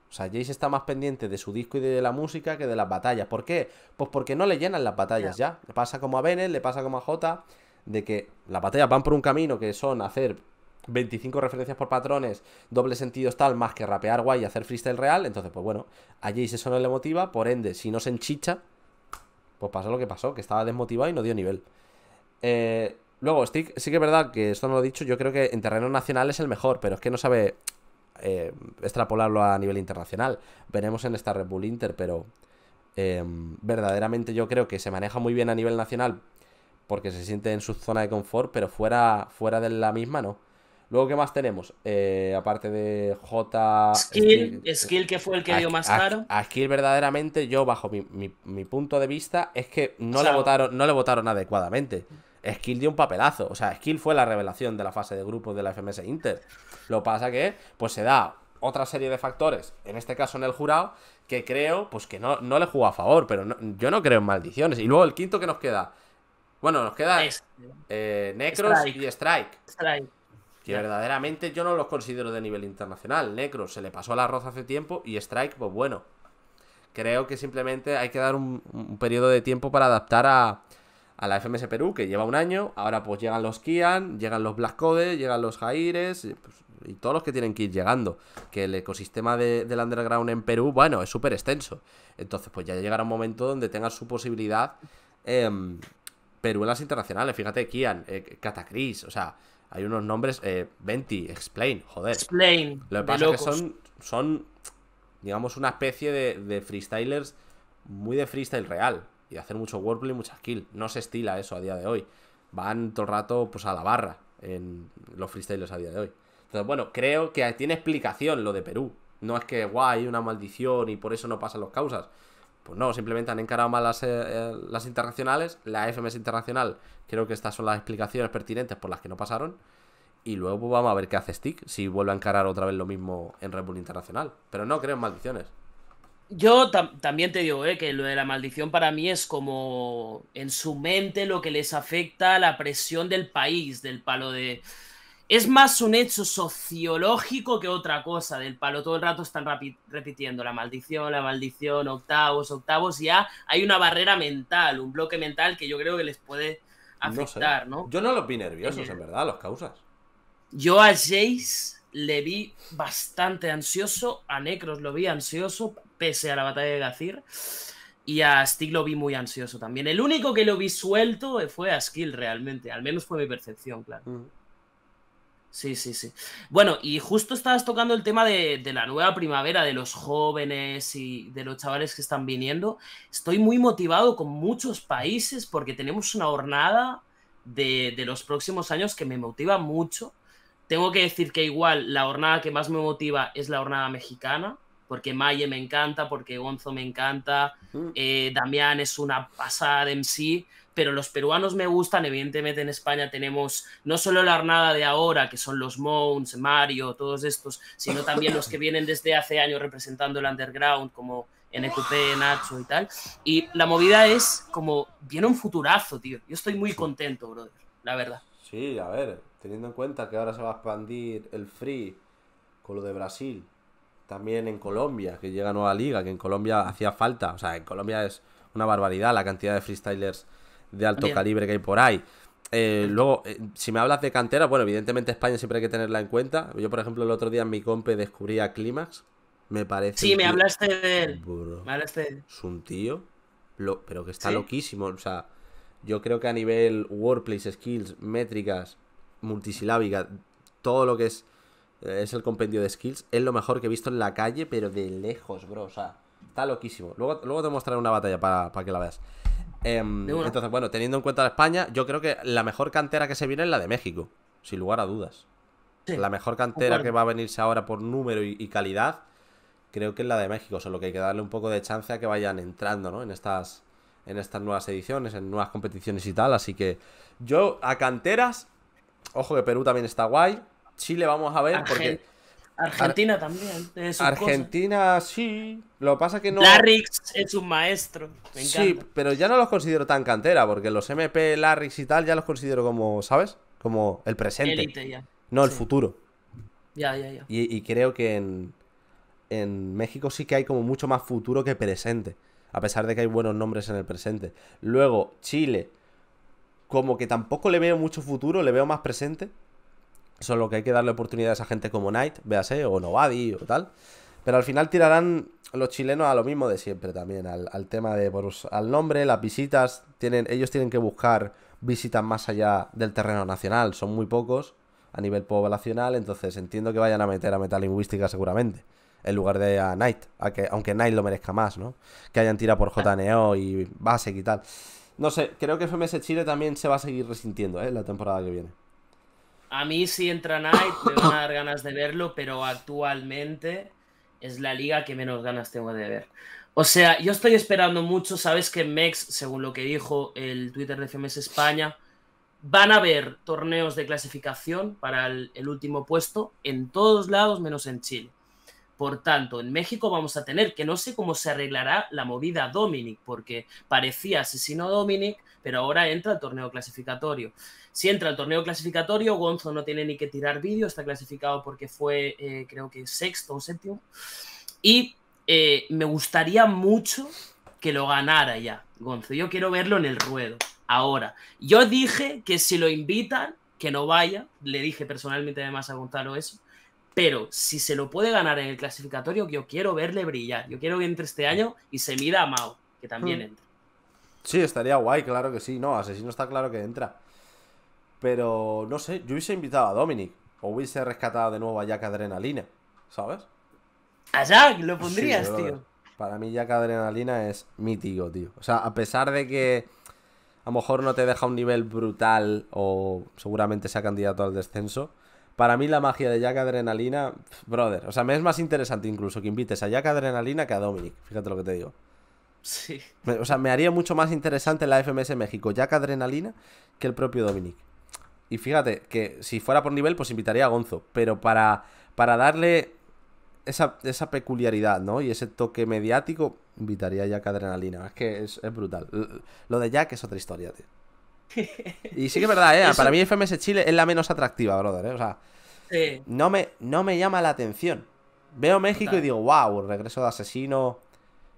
O sea, Jace está más pendiente de su disco y de la música que de las batallas. ¿Por qué? Pues porque no le llenan las batallas ya. Le pasa como a Bennett, le pasa como a J, de que las batallas van por un camino que son hacer 25 referencias por patrones, doble sentido tal, más que rapear guay y hacer freestyle real. Entonces, pues bueno, a Jace eso no le motiva, por ende, si no se enchicha, pues pasa lo que pasó, que estaba desmotivado y no dio nivel. Eh, luego, Stick, sí que es verdad que esto no lo he dicho, yo creo que en terreno nacional es el mejor, pero es que no sabe eh, extrapolarlo a nivel internacional. Veremos en esta Red Bull Inter, pero eh, verdaderamente yo creo que se maneja muy bien a nivel nacional porque se siente en su zona de confort, pero fuera, fuera de la misma no. Luego, ¿qué más tenemos? Eh, aparte de J. Skill, Skill, eh, que fue el que dio más caro. A Skill, verdaderamente, yo, bajo mi, punto de vista, es que no le votaron, no le votaron adecuadamente. Skill dio un papelazo. O sea, Skill fue la revelación de la fase de grupos de la FMS Inter. Lo pasa que, pues se da otra serie de factores, en este caso en el jurado, que creo, pues que no, no le jugó a favor, pero yo no creo en maldiciones. Y luego el quinto que nos queda. Bueno, nos queda este. eh, Necros y Strike. Strike. Que verdaderamente yo no los considero de nivel internacional. Necro se le pasó al arroz hace tiempo y Strike, pues bueno. Creo que simplemente hay que dar un, periodo de tiempo para adaptar a, a, la FMS Perú, que lleva un año. Ahora pues llegan los Kian, llegan los Black Code, llegan los Jaires pues, y todos los que tienen que ir llegando. Que el ecosistema de, del underground en Perú, bueno, es súper extenso. Entonces pues ya llegará un momento donde tengan su posibilidad eh, Perú en las internacionales. Fíjate, Kian, eh, Catacris, o sea hay unos nombres. Eh, Venti, Explain, joder. Explain. Lo que pasa es que son, son, digamos, una especie de, freestylers muy de freestyle real. Y de hacer mucho wordplay y muchas kills, No se estila eso a día de hoy. Van todo el rato pues, a la barra en los freestylers a día de hoy. Entonces, bueno, creo que tiene explicación lo de Perú. No es que, guay, una maldición y por eso no pasan las causas. Pues no, simplemente han encarado mal eh, las, internacionales. La FMS internacional, creo que estas son las explicaciones pertinentes por las que no pasaron. Y luego pues, vamos a ver qué hace Stick, si vuelve a encarar otra vez lo mismo en Red Bull Internacional. Pero no creo en maldiciones. Yo también te digo eh, que lo de la maldición para mí es como en su mente lo que les afecta la presión del país, del palo de es más un hecho sociológico que otra cosa del palo. Todo el rato están repitiendo la maldición, la maldición, octavos, octavos. ya hay una barrera mental, un bloque mental que yo creo que les puede afectar, ¿no? Yo no los vi nerviosos, eh, en verdad, los causas. Yo a Jace le vi bastante ansioso, a Necros lo vi ansioso, pese a la batalla de Gazir. Y a Stig lo vi muy ansioso también. El único que lo vi suelto fue a Skill realmente. Al menos fue mi percepción, claro. Mm. Sí, sí, sí. Bueno, y justo estabas tocando el tema de, la nueva primavera, de los jóvenes y de los chavales que están viniendo. Estoy muy motivado con muchos países porque tenemos una jornada de, los próximos años que me motiva mucho. Tengo que decir que igual la jornada que más me motiva es la jornada mexicana, porque Maye me encanta, porque Gonzo me encanta, eh, Damián es una pasada en sí pero los peruanos me gustan. Evidentemente en España tenemos no solo la arnada de ahora, que son los Mons, Mario, todos estos, sino también los que vienen desde hace años representando el underground, como NQP, Nacho y tal. Y la movida es como viene un futurazo, tío. Yo estoy muy contento, brother, la verdad. Sí, a ver, teniendo en cuenta que ahora se va a expandir el free con lo de Brasil, también en Colombia, que llega nueva liga, que en Colombia hacía falta. O sea, en Colombia es una barbaridad la cantidad de freestylers de alto calibre que hay por ahí. Eh, luego, eh, si me hablas de cantera, bueno, evidentemente España siempre hay que tenerla en cuenta. Yo, por ejemplo, el otro día en mi compe descubrí a Climax me parece. Sí, me hablaste de él. me Es un tío, pero que está loquísimo. O sea, yo creo que a nivel workplace, skills, métricas, multisilábica, todo lo que es, eh, es el compendio de skills, es lo mejor que he visto en la calle, pero de lejos, bro. O sea, está loquísimo. Luego, luego te mostraré una batalla para, para que la veas. Em, entonces, bueno, teniendo en cuenta la España, yo creo que la mejor cantera que se viene es la de México, sin lugar a dudas. la mejor cantera que va a venirse ahora por número y, calidad, creo que es la de México, solo que hay que darle un poco de chance a que vayan entrando, ¿no? En estas, en estas nuevas ediciones, en nuevas competiciones y tal. Así que yo a canteras, ojo que Perú también está guay. Chile vamos a ver, porque Argentina también. Argentina sí. Lo que pasa que no. Larrix es un maestro. sí, pero ya no los considero tan cantera, porque los MP, Larrix y tal, ya los considero como, ¿sabes? Como el presente. No, el futuro. Ya, ya, ya. Y, creo que en, México sí que hay como mucho más futuro que presente. A pesar de que hay buenos nombres en el presente. Luego, Chile. Como que tampoco le veo mucho futuro, le veo más presente. Solo que hay que darle oportunidades a gente como Knight, véase, o Novadi o tal. Pero al final tirarán los chilenos a lo mismo de siempre también, al, tema de por al nombre, las visitas, tienen, ellos tienen que buscar visitas más allá del terreno nacional, son muy pocos a nivel poblacional, entonces entiendo que vayan a meter a metalingüística seguramente, en lugar de a Knight, a que, aunque Knight lo merezca más, ¿no? Que hayan tirado por JNO y Basek y tal. No sé, creo que FMS Chile también se va a seguir resintiendo, ¿eh? La temporada que viene. A mí si entra Knight me van a dar ganas de verlo, pero actualmente es la liga que menos ganas tengo de ver. O sea, yo estoy esperando mucho, sabes que Mex, según lo que dijo el Twitter de FMS España, van a haber torneos de clasificación para el, el último puesto en todos lados menos en Chile. Por tanto, en México vamos a tener que no sé cómo se arreglará la movida Dominic, porque parecía asesino Dominic, pero ahora entra el torneo clasificatorio. Si entra el torneo clasificatorio, Gonzo no tiene ni que tirar vídeo, está clasificado porque fue, eh, creo que sexto o séptimo. Y eh, me gustaría mucho que lo ganara ya, Gonzo. Yo quiero verlo en el ruedo. Ahora, yo dije que si lo invitan, que no vaya. Le dije personalmente además a Gonzalo eso. Pero si se lo puede ganar en el clasificatorio, yo quiero verle brillar. Yo quiero que entre este año y se mida a Mao, que también mm. entre. entra. Sí, estaría guay, claro que sí. No, Asesino está claro que entra. Pero, no sé, yo hubiese invitado a Dominic. O hubiese rescatado de nuevo a Jack Adrenalina, ¿sabes? A Jack, lo pondrías, tío. Para mí Jack Adrenalina es mítico, tío. O sea, a pesar de que a lo mejor no te deja un nivel brutal o seguramente sea candidato al descenso, para mí la magia de Jack Adrenalina, brother, o sea, me es más interesante incluso que invites a Jack Adrenalina que a Dominic, fíjate lo que te digo. Sí. O sea, me haría mucho más interesante la FMS México, Jack Adrenalina, que el propio Dominic. Y fíjate, que si fuera por nivel, pues invitaría a Gonzo. Pero para, para darle esa, peculiaridad, ¿no? Y ese toque mediático, invitaría a Jack Adrenalina. Es que es, brutal. Lo de Jack es otra historia, tío. (laughs) Y sí que es verdad, ¿eh? Para mí FMS Chile es la menos atractiva, brother. ¿eh? O sea, no, me, no me llama la atención. Veo México y digo, wow, regreso de asesino,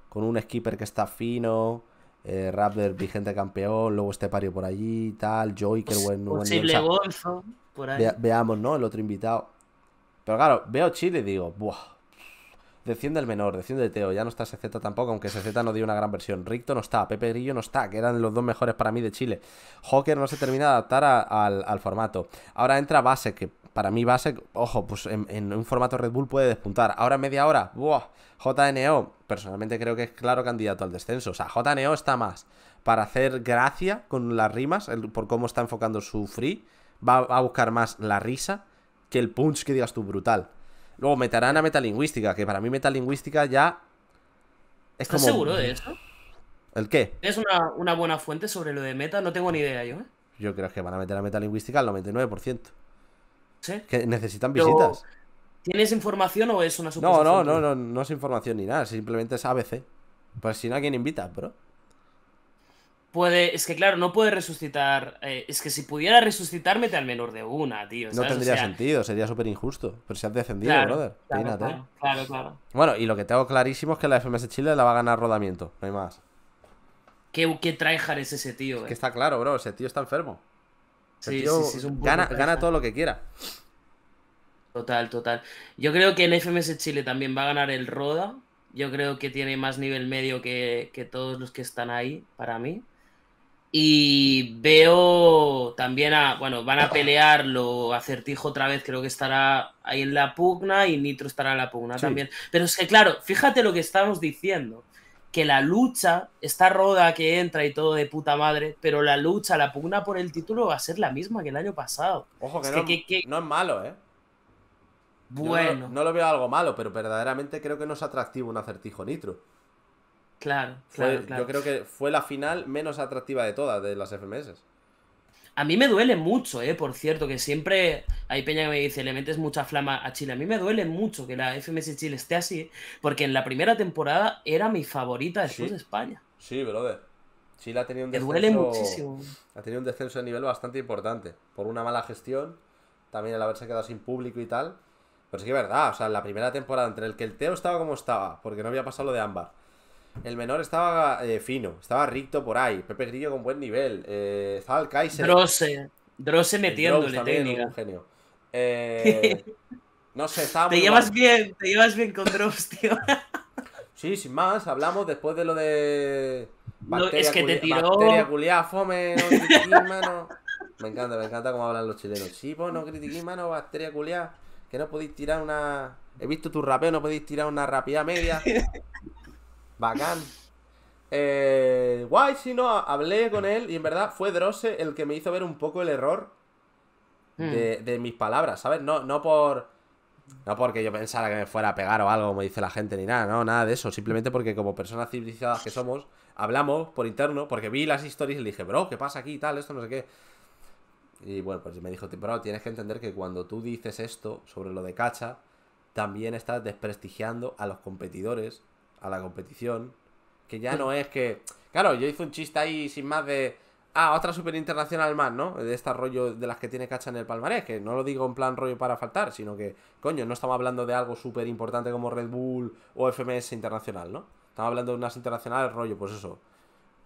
con un skipper que está fino, eh, Raptor vigente campeón, luego este pario por allí, tal, Joy, que buen, o por ahí. veamos, ¿no? El otro invitado. Pero claro, veo Chile y digo, ¡buah! Desciende el menor, desciende el Teo, ya no está CZ tampoco, aunque CZ no dio una gran versión. Ricto no está, Pepe Grillo no está, que eran los dos mejores para mí de Chile. Hawker no se termina de adaptar al, al, formato. Ahora entra Base, que para mí base ojo, pues en, un formato Red Bull puede despuntar. Ahora media hora, ¡buah! JNO, personalmente creo que es claro candidato al descenso. O sea, JNO está más para hacer gracia con las rimas, por cómo está enfocando su free. Va, a buscar más la risa que el punch que digas tú brutal. Luego meterán a metalingüística, que para mí metalingüística ya... Es ¿Estás seguro de eso ¿El qué? ¿Es una, buena fuente sobre lo de meta? No tengo ni idea yo. ¿eh? Yo creo que van a meter a metalingüística al 99%. Que necesitan visitas. ¿Tienes información o es una suposición? No, no, no, no, no es información ni nada, simplemente es ABC. Pues si no, ¿a quién invita, bro? Puede, es que claro, no puede resucitar. Eh, es que si pudiera resucitar, mete al menor de una, tío. No tendría sentido, sería súper injusto. Pero se has descendido, brother. ¿eh? Claro, claro, Bueno, y lo que tengo clarísimo es que la FMS Chile la va a ganar rodamiento, no hay más. ¿Qué, qué es ese tío? Es eh? Que está claro, bro, ese tío está enfermo gana, todo lo que quiera. Total, total. Yo creo que en FMS Chile también va a ganar el Roda. Yo creo que tiene más nivel medio que, todos los que están ahí, para mí. Y veo también a, bueno, van a pelear Lo acertijo otra vez, creo que estará ahí en la pugna y Nitro estará en la pugna también. Pero es que, claro, fíjate lo que estamos diciendo que la lucha, esta roda que entra y todo de puta madre, pero la lucha, la pugna por el título va a ser la misma que el año pasado. Ojo, que, no, es malo, ¿eh? Bueno. No, lo veo algo malo, pero verdaderamente creo que no es atractivo un acertijo nitro. Claro, claro. Yo creo que fue la final menos atractiva de todas de las FMS. A mí me duele mucho, eh, por cierto, que siempre hay peña que me dice, le metes mucha flama a Chile. A mí me duele mucho que la FMS Chile esté así, eh, porque en la primera temporada era mi favorita después de España. Sí, brother. Chile ha tenido un descenso. Me duele muchísimo. Ha tenido un descenso de nivel bastante importante. Por una mala gestión, también al haberse quedado sin público y tal. Pero sí que es verdad, o sea, en la primera temporada, entre el que el Teo estaba como estaba, porque no había pasado lo de Ámbar, el menor estaba eh, fino, estaba ricto por ahí. Pepe Grillo con buen nivel. Eh, Zal Kaiser. Drose. Drose metiéndole técnica. Un genio. Eh, (laughs) no sé, estamos. Te llevas bien, te llevas bien con Drose tío. (laughs) sí, sin más, hablamos después de lo de. es que te tiró. Bacteria, culia, fome, no critiquín, mano. Me encanta, me encanta cómo hablan los chilenos. Sí, vos no critiquís, mano, bacteria, culia. Que no podéis tirar una. He visto tu rapeo, no podéis tirar una rapida media. (laughs) Bacán. Eh, guay, si no, hablé con él y en verdad fue Drose el que me hizo ver un poco el error hmm. de, mis palabras, ¿sabes? No, no por. No porque yo pensara que me fuera a pegar o algo, como dice la gente, ni nada, no, nada de eso. Simplemente porque como personas civilizadas que somos, hablamos por interno, porque vi las historias y le dije, bro, ¿qué pasa aquí? y Tal, esto no sé qué. Y bueno, pues me dijo, bro, tienes que entender que cuando tú dices esto sobre lo de cacha, también estás desprestigiando a los competidores a la competición. Que ya no es que. Claro, yo hice un chiste ahí sin más de. Ah, otra super internacional más, ¿no? De este rollo de las que tiene Cacha en el palmarés, que no lo digo en plan rollo para faltar, sino que, coño, no estamos hablando de algo súper importante como Red Bull o FMS internacional, ¿no? Estamos hablando de unas internacionales rollo, pues eso.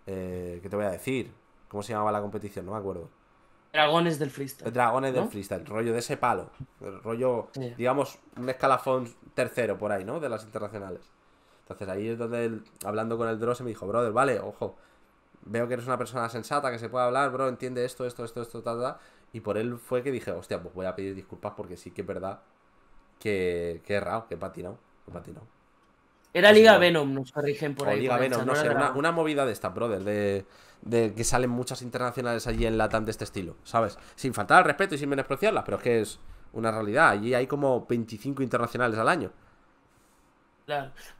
Eh, ¿Qué te voy a decir? ¿Cómo se llamaba la competición? No me acuerdo. Dragones del freestyle. Dragones del freestyle, rollo de ese palo. El rollo, digamos, un escalafón tercero por ahí, ¿no? De las internacionales. Entonces ahí es donde hablando con el Dross me dijo, brother, vale, ojo, veo que eres una persona sensata, que se puede hablar, bro, entiende esto, esto, esto, esto, tal, tal. Y por él fue que dije, hostia, pues voy a pedir disculpas porque sí que es verdad que, que he errado, que he patinado, he Era Liga Venom, nos rigen por ahí. Liga Venom, no, una, movida de esta, brother, de, de, que salen muchas internacionales allí en Latam de este estilo, ¿sabes? Sin faltar al respeto y sin menospreciarlas, pero es que es una realidad. Allí hay como 25 internacionales al año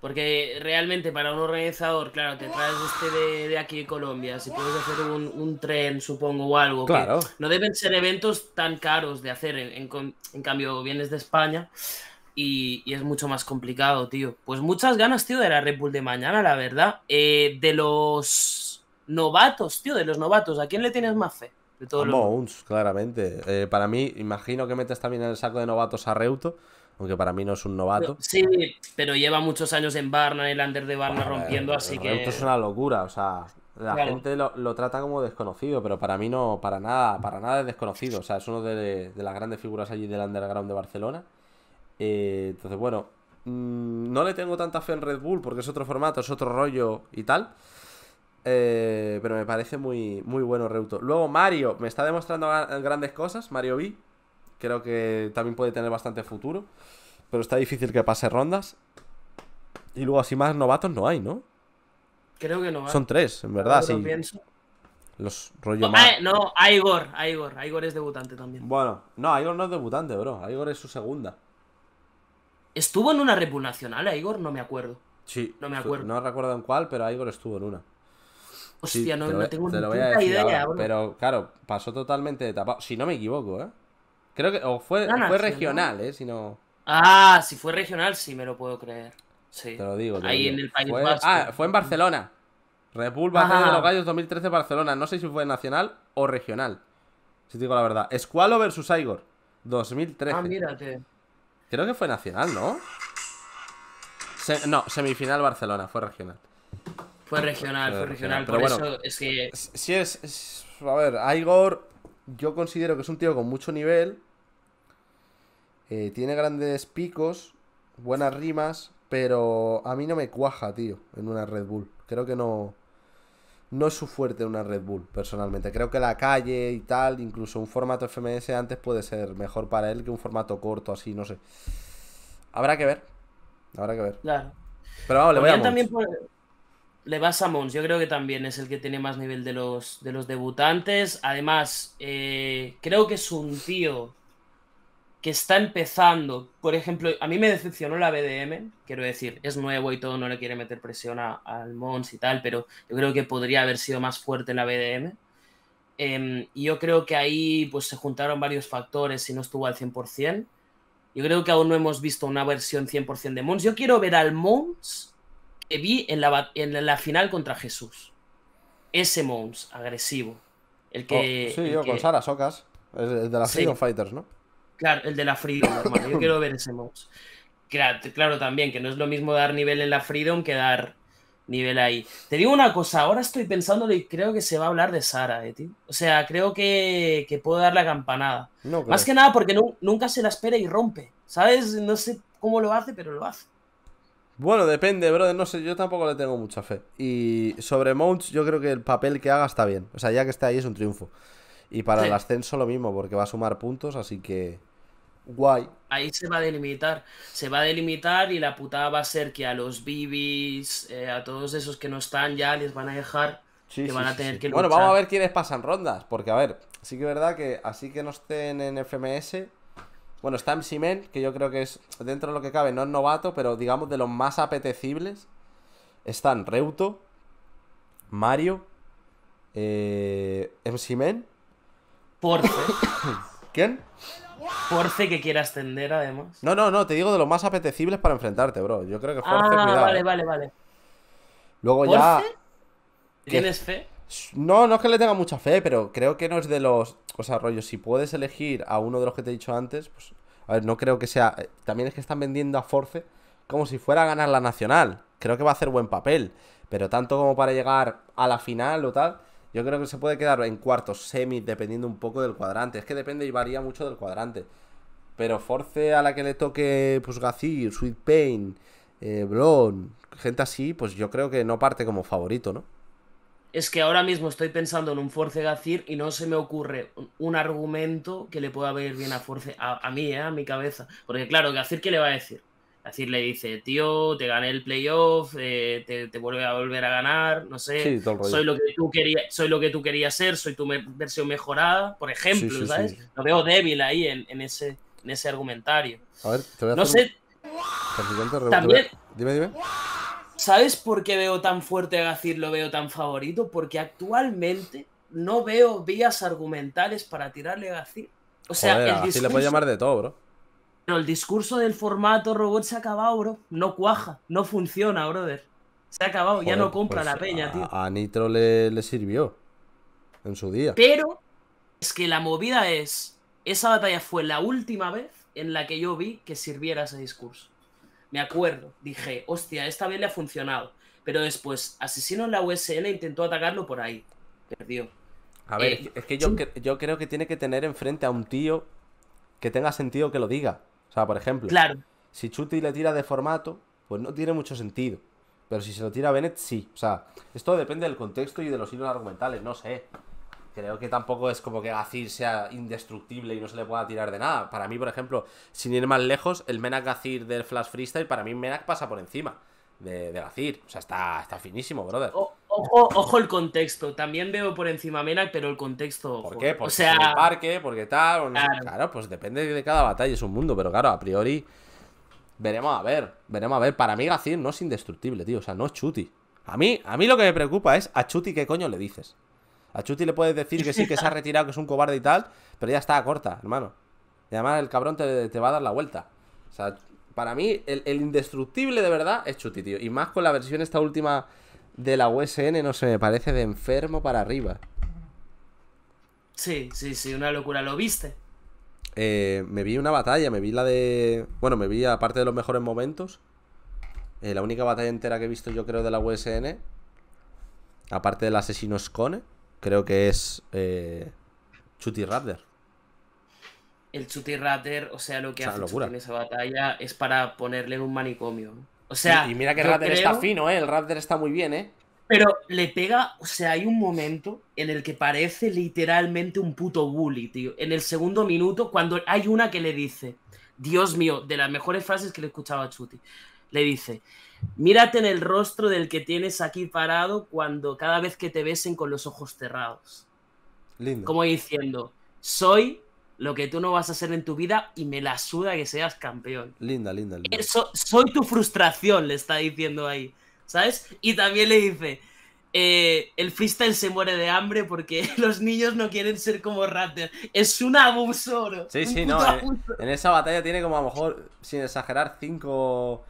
porque realmente para un organizador, claro, te traes este de, aquí de Colombia, si puedes hacer un, tren, supongo, o algo. no deben ser eventos tan caros de hacer, en, cambio vienes de España y, es mucho más complicado, tío. Pues muchas ganas, tío, de la Red Bull de mañana, la verdad. Eh, de los novatos, tío, de los novatos, ¿a quién le tienes más fe? De todos claramente. Eh, para mí, imagino que metes también en el saco de novatos a Reuto aunque para mí no es un novato. Sí, pero lleva muchos años en Barna, en el under de Barna rompiendo, así que... Reuto es una locura, o sea, la gente lo, lo, trata como desconocido, pero para mí no, para nada, para nada es desconocido, o sea, es uno de, las grandes figuras allí del underground de Barcelona. Eh, entonces, bueno, mm, no le tengo tanta fe en Red Bull porque es otro formato, es otro rollo y tal. Eh, pero me parece muy, muy bueno Reuto. Luego Mario, me está demostrando grandes cosas, Mario B. Creo que también puede tener bastante futuro. Pero está difícil que pase rondas. Y luego así más novatos no hay, ¿no? Creo que no. Son tres, en verdad, sí. Pienso. Los rollo no, más... Eh, no, Igor, Igor, es debutante también. Bueno, no, Igor no es debutante, bro. Igor es su segunda. ¿Estuvo en una Repu Nacional, eh, Igor? No me acuerdo. Sí. No me acuerdo. No recuerdo en cuál, pero Igor estuvo en una. Hostia, no, tengo idea, bro. Pero claro, pasó totalmente de tapado. Si no me equivoco, ¿eh? Creo que o fue, regional, ¿eh? Si Ah, si fue regional, sí me lo puedo creer. Sí. Te lo digo. Ahí en el País Ah, fue en Barcelona. repulva de los Gallos 2013 Barcelona. No sé si fue nacional o regional. Si te digo la verdad. Escualo versus Igor. 2013. Ah, mírate. Creo que fue nacional, ¿no? no, semifinal Barcelona. Fue regional. Fue regional, fue regional. Pero por eso es que. Si es, A ver, Igor yo considero que es un tío con mucho nivel. Eh, tiene grandes picos, buenas rimas, pero a mí no me cuaja, tío, en una Red Bull. Creo que no. No es su fuerte una Red Bull, personalmente. Creo que la calle y tal, incluso un formato FMS antes puede ser mejor para él que un formato corto, así, no sé. Habrá que ver. Habrá que ver. Claro. Pero vamos, le pues voy a. También a Mons, yo creo que también es el que tiene más nivel de los, de los debutantes. Además, eh, creo que es un tío que está empezando. Por ejemplo, a mí me decepcionó la BDM, quiero decir, es nuevo y todo, no le quiere meter presión a, al Mons y tal, pero yo creo que podría haber sido más fuerte la BDM. Em, y yo creo que ahí pues, se juntaron varios factores y no estuvo al 100%. Yo creo que aún no hemos visto una versión 100% de Mons. Yo quiero ver al Mons vi en la, final contra Jesús. Ese Mons agresivo. El que. Oh, sí, yo con Sara Socas. El de la Freedom Fighters, ¿no? Claro, el de la Freedom, (coughs) Yo quiero ver ese Mons. Claro, también, que no es lo mismo dar nivel en la Freedom que dar nivel ahí. Te digo una cosa, ahora estoy pensando y creo que se va a hablar de Sara, eh, tío. O sea, creo que, que puedo dar la campanada. Más que nada porque nunca se la espera y rompe. ¿Sabes? No sé cómo lo hace, pero lo hace. Bueno, depende, brother. No sé, yo tampoco le tengo mucha fe. Y sobre Mounts, yo creo que el papel que haga está bien. O sea, ya que está ahí es un triunfo. Y para el ascenso lo mismo, porque va a sumar puntos, así que. Guay. Ahí se va a delimitar. Se va a delimitar y la putada va a ser que a los bibis, eh, a todos esos que no están ya, les van a dejar. que van a tener que Bueno, vamos a ver quiénes pasan rondas, porque a ver, sí que es verdad que así que no estén en FMS, bueno, MC Simen, que yo creo que es, dentro de lo que cabe, no es novato, pero digamos de los más apetecibles. Están Reuto, Mario, eh, Simen. Porce. (coughs) ¿Quién? Force que quiera ascender, además. No, no, no, te digo de los más apetecibles para enfrentarte, bro. Yo creo que Force. Ah, vale, eh. vale, vale. Luego ¿Porce? ya. ¿Tienes fe? No, no es que le tenga mucha fe, pero creo que no es de los. O sea, rollo, si puedes elegir a uno de los que te he dicho antes, pues. A ver, no creo que sea. Eh, también es que están vendiendo a Force como si fuera a ganar la nacional. Creo que va a hacer buen papel, pero tanto como para llegar a la final o tal. Yo creo que se puede quedar en cuartos, semi, dependiendo un poco del cuadrante. Es que depende y varía mucho del cuadrante. Pero Force a la que le toque, pues Gazir, Sweet Pain, eh, Blon, gente así, pues yo creo que no parte como favorito, ¿no? es que ahora mismo estoy pensando en un Force Gazir y no se me ocurre un argumento que le pueda venir bien a Force, a, mí, eh, a mi cabeza. Porque claro, Gazir, ¿qué le va a decir? Gazir le dice, tío, te gané el playoff, eh, te, vuelve a volver a ganar, no sé, soy, lo que tú querías, soy lo que tú querías ser, soy tu versión mejorada, por ejemplo, ¿sabes? Lo veo débil ahí en, ese, en ese argumentario. A ver, te voy a No sé. También... Dime, dime. ¿Sabes por qué veo tan fuerte a Gacir, lo veo tan favorito? Porque actualmente no veo vías argumentales para tirarle a Gacir. O sea, el discurso... le puedes llamar de todo, bro. Pero el discurso del formato robot se ha acabado, bro. No cuaja, no funciona, brother. Se ha acabado, ya no compra pues la peña, tío. A Nitro le sirvió en su día. Pero es que la movida es, esa batalla fue la última vez en la que yo vi que sirviera ese discurso me acuerdo, dije, hostia, esta vez le ha funcionado. Pero después, Asesino en la USN intentó atacarlo por ahí. Perdió. A ver, eh, es que yo, yo creo que tiene que tener enfrente a un tío que tenga sentido que lo diga. O sea, por ejemplo, claro. si Chuti le tira de formato, pues no tiene mucho sentido. Pero si se lo tira a Bennett, sí. O sea, esto depende del contexto y de los hilos argumentales, no sé creo que tampoco es como que Gazir sea indestructible y no se le pueda tirar de nada. Para mí, por ejemplo, sin ir más lejos, el Menac Gazir del Flash Freestyle, para mí Menak pasa por encima de, de Gazir. O sea, está, está finísimo, brother. ojo, ojo el contexto. También veo por encima Menak, pero el contexto. ¿Por qué? Porque o sea... el parque, porque tal. claro. pues depende de cada batalla, es un mundo, pero claro, a priori. Veremos a ver, veremos a ver. Para mí Gacir no es indestructible, tío. O sea, no es Chuti. A mí, a mí lo que me preocupa es a Chuti qué coño le dices. A Chuti le puedes decir que sí, que se ha retirado, que es un cobarde y tal, pero ya está corta, hermano. Y además el cabrón te, va a dar la vuelta. O sea, para mí, el, indestructible de verdad es Chuti, tío. Y más con la versión esta última de la USN, no sé, me parece de enfermo para arriba. Sí, sí, sí, una locura. ¿Lo viste? Eh, me vi una batalla, me vi la de. Bueno, me vi aparte de los mejores momentos. Eh, la única batalla entera que he visto, yo creo, de la USN. Aparte del asesino Scone creo que es eh, Chuty Raptor. El Chuty Raptor, o sea, lo que hace en esa batalla es para ponerle en un manicomio. O sea, y, mira que el está fino, ¿eh? El Raptor está muy bien, ¿eh? Pero le pega, o sea, hay un momento en el que parece literalmente un puto bully, tío. En el segundo minuto, cuando hay una que le dice, Dios mío, de las mejores frases que le escuchado a Chuti, le dice, Mírate en el rostro del que tienes aquí parado cuando cada vez que te besen con los ojos cerrados. Lindo. Como diciendo, soy lo que tú no vas a ser en tu vida y me la suda que seas campeón. Linda, linda, linda. soy tu frustración, le está diciendo ahí. ¿Sabes? Y también le dice, eh, el freestyle se muere de hambre porque (laughs) los niños no quieren ser como Raptor. Es un abuso, Sí, sí, no. En, eh, en, esa batalla tiene como a lo mejor, sin exagerar, cinco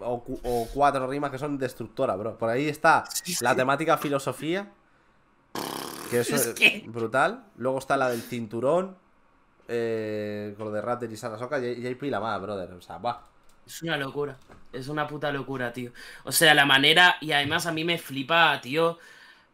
o, cuatro rimas que son destructoras, bro. Por ahí está la temática filosofía, que eso (laughs) es, brutal. Luego está la del cinturón, eh, con lo de Ratter y Sarasoka, y, y la más, brother. O sea, va. Es una locura. Es una puta locura, tío. O sea, la manera. Y además a mí me flipa, tío.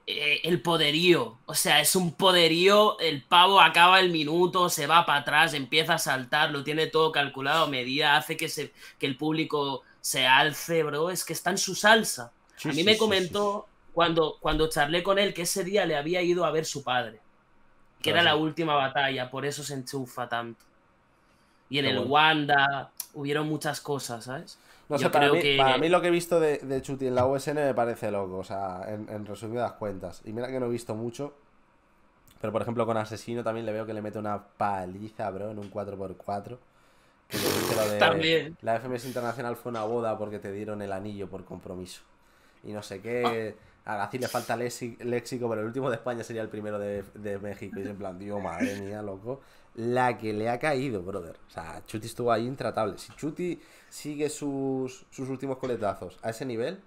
Eh, el poderío. O sea, es un poderío. El pavo acaba el minuto, se va para atrás, empieza a saltar, lo tiene todo calculado, medida, hace que, se, que el público se alce, bro, es que está en su salsa. a mí me comentó Cuando, cuando charlé con él que ese día le había ido a ver su padre, que era ah, la última batalla, por eso se enchufa tanto. Y en el Wanda hubieron muchas cosas, ¿sabes? No, para, mí, lo que he visto de, Chuti en la USN me parece loco, o sea, en, en, resumidas cuentas. Y mira que no he visto mucho, pero por ejemplo con Asesino también le veo que le mete una paliza, bro, en un 4x4. La FMS Internacional fue una boda porque te dieron el anillo por compromiso. Y no sé qué. Ah. A gacil le falta léxico, pero el último de España sería el primero de, México. Y es en plan, tío, madre mía, loco. La que le ha caído, brother. O sea, Chuti estuvo ahí intratable. Si Chuti sigue sus, últimos coletazos a ese nivel,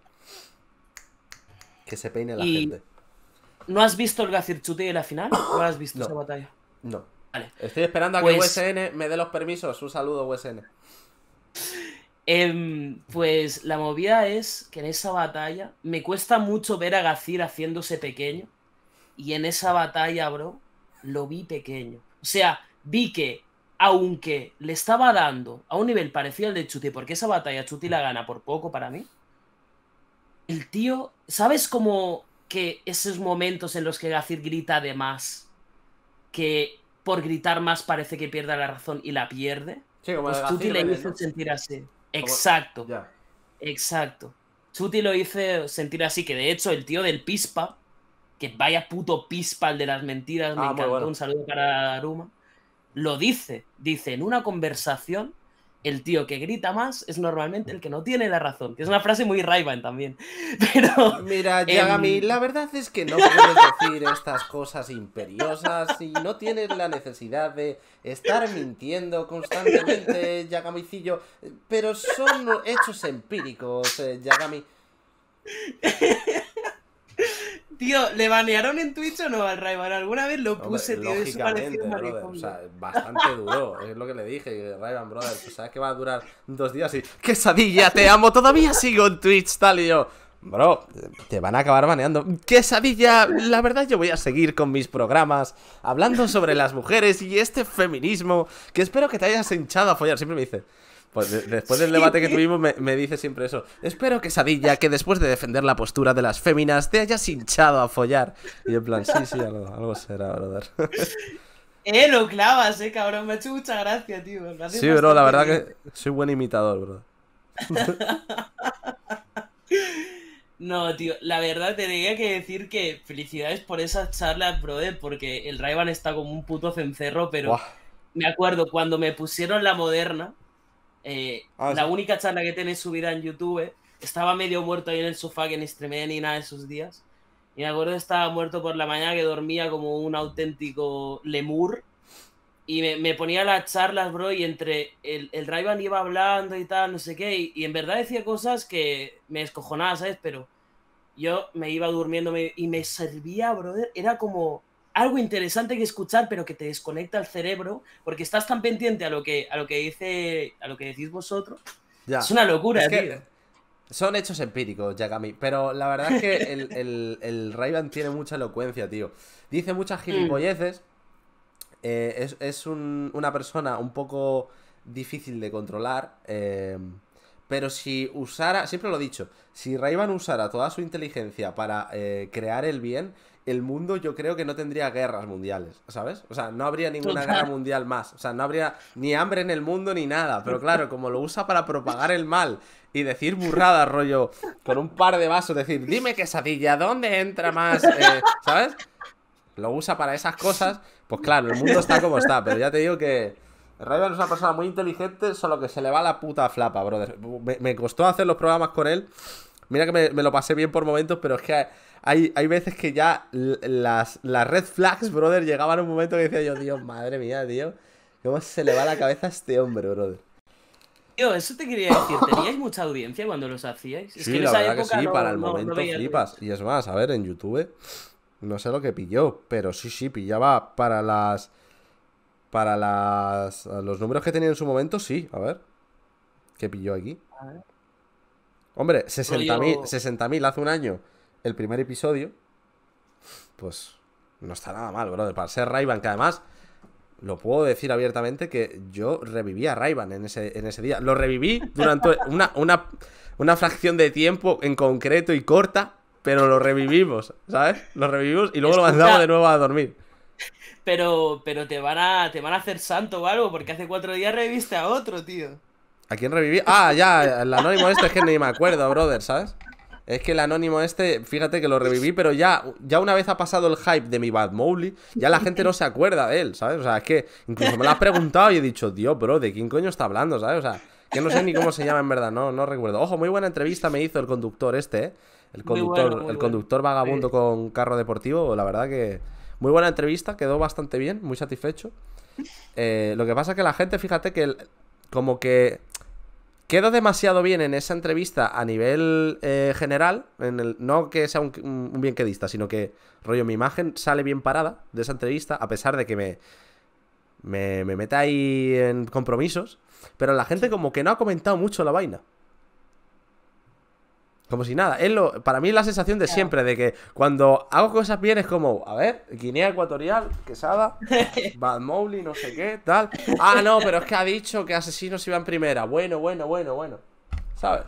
que se peine la gente. ¿No has visto el Gacir Chuti en la final? ¿No has visto esa batalla? No. Estoy esperando a que USN pues- me dé los permisos. Un saludo, USN. Em, pues la movida es que en esa batalla me cuesta mucho ver a Gacir haciéndose pequeño. Y en esa batalla, bro, lo vi pequeño. O sea, vi que, aunque le estaba dando a un nivel parecido al de Chuti, porque esa batalla Chuti la gana por poco para mí, el tío, ¿sabes cómo que esos momentos en los que Gacir grita de más? Que por gritar más parece que pierda la razón y la pierde. Sí, como pues Tuti le hizo sentir así. Exacto. Exacto. Tuti lo hizo sentir así, que de hecho el tío del Pispa, que vaya puto Pispa el de las mentiras, me ah, encantó, un saludo para Aruma, lo dice. Dice, en una conversación el tío que grita más es normalmente el que no tiene la razón. Que es una frase muy raiva también. (laughs) Pero. Mira, Yagami, la verdad es que no puedes decir estas cosas imperiosas y no tienes la necesidad de estar mintiendo constantemente, (laughs) Yagamicillo. Pero son hechos empíricos, eh, Yagami. (laughs) Tío, ¿le banearon en Twitch o no al Raiman? Alguna vez lo puse, tío. Eso o sea, bastante (laughs) duro. es lo que le dije, Raiban, brother. Pues sabes que va a durar dos días y. ¡Quesadilla, te amo! Todavía sigo en Twitch, tal y yo. Bro, te van a acabar baneando. ¡Quesadilla! La verdad, yo voy a seguir con mis programas hablando sobre las mujeres y este feminismo que espero que te hayas hinchado a follar. Siempre me dice. Pues después del debate que tuvimos me, dice siempre eso. Espero que Sadilla, que después de defender la postura de las féminas, te hayas hinchado a follar. Y en plan, sí, sí, algo, será, brother. (laughs) Eh, lo clavas, eh, cabrón. Me ha hecho mucha gracia, tío. Sí, bro, la verdad que soy buen imitador, bro. (laughs) No, tío, la verdad tenía que decir que felicidades por esas charlas, brother, porque el Raivan está como un puto cencerro, pero me acuerdo cuando me pusieron la moderna, eh, ah, la única charla que tiene subida en YouTube, estaba medio muerto ahí en el sofá que ni streamé ni nada de esos días. Y me acuerdo estaba muerto por la mañana que dormía como un auténtico lemur. Y me, ponía las charlas, bro, y entre el, el iba hablando y tal, no sé qué. Y, en verdad decía cosas que me escojonaba ¿sabes? Pero yo me iba durmiendo y me servía, bro. Era como algo interesante que escuchar, pero que te desconecta el cerebro, porque estás tan pendiente a lo que, a lo que dice, a lo que decís vosotros. Es una locura, Son hechos empíricos, Yagami. Pero la verdad es que (laughs) el, el, el tiene mucha elocuencia, tío. Dice muchas mm. gilipolleces. Eh, es, un, una persona un poco difícil de controlar. Eh, pero si usara, siempre lo he dicho, si Raivan usara toda su inteligencia para eh, crear el bien, el mundo yo creo que no tendría guerras mundiales, ¿sabes? O sea, no habría ninguna guerra mundial más. O sea, no habría ni hambre en el mundo ni nada. Pero claro, como lo usa para propagar el mal y decir burrada rollo, con un par de vasos, decir, dime quesadilla, ¿dónde entra más? Eh, ¿Sabes? Lo usa para esas cosas. Pues claro, el mundo está como está. Pero ya te digo que... Ryan es una persona muy inteligente, solo que se le va la puta flapa, brother. me costó hacer los programas con él Mira que me, lo pasé bien por momentos, pero es que hay, veces que ya las, red flags, brother, llegaban a un momento que decía yo, Dios, madre mía, tío. ¿Cómo se le va la cabeza a este hombre, brother? Tío, eso te quería decir, ¿teníais mucha audiencia cuando los hacíais? es que la verdad que sí, para el momento flipas. Y es más, a ver, en YouTube, no sé lo que pilló, pero sí, sí, pillaba para las... Para las... Los números que tenía en su momento, sí, a ver. ¿Qué pilló aquí? A ver. Hombre, 60.000 hace un año el primer episodio. Pues no está nada mal, bro. Para ser raiván que además lo puedo decir abiertamente que yo reviví a raiván en ese, en ese día. Lo reviví durante (laughs) una, una, fracción de tiempo en concreto y corta, pero lo revivimos, ¿sabes? Lo revivimos y luego lo mandamos de nuevo a dormir. Pero, pero te van a, te van a hacer santo o algo, porque hace cuatro días reviste a otro, tío. ¿A quién reviví? Ah, ya, el anónimo este es que ni me acuerdo, brother, ¿sabes? Es que el anónimo este, fíjate que lo reviví, pero ya, ya una vez ha pasado el hype de mi Bad Mowgli, ya la gente no se acuerda de él, ¿sabes? O sea, es que incluso me lo has preguntado y he dicho, Dios, bro, ¿de quién coño está hablando, ¿sabes? O sea, que no sé ni cómo se llama en verdad, no, no recuerdo. Ojo, muy buena entrevista me hizo el conductor este, ¿eh? El conductor, el conductor vagabundo con carro deportivo, la verdad que muy buena entrevista, quedó bastante bien, muy satisfecho. Eh, lo que pasa es que la gente, fíjate que como que Quedo demasiado bien en esa entrevista a nivel eh, general, en el, no que sea un, un, bien quedista, sino que, rollo, mi imagen sale bien parada de esa entrevista, a pesar de que me, me, me meta ahí en compromisos, pero la gente como que no ha comentado mucho la vaina. Como si nada. Es lo, para mí es la sensación de siempre, de que cuando hago cosas bien es como, a ver, Guinea Ecuatorial, Quesada, (laughs) Bad no sé qué, tal. Ah, no, pero es que ha dicho que Asesinos iban primera. Bueno, bueno, bueno, bueno. ¿Sabes?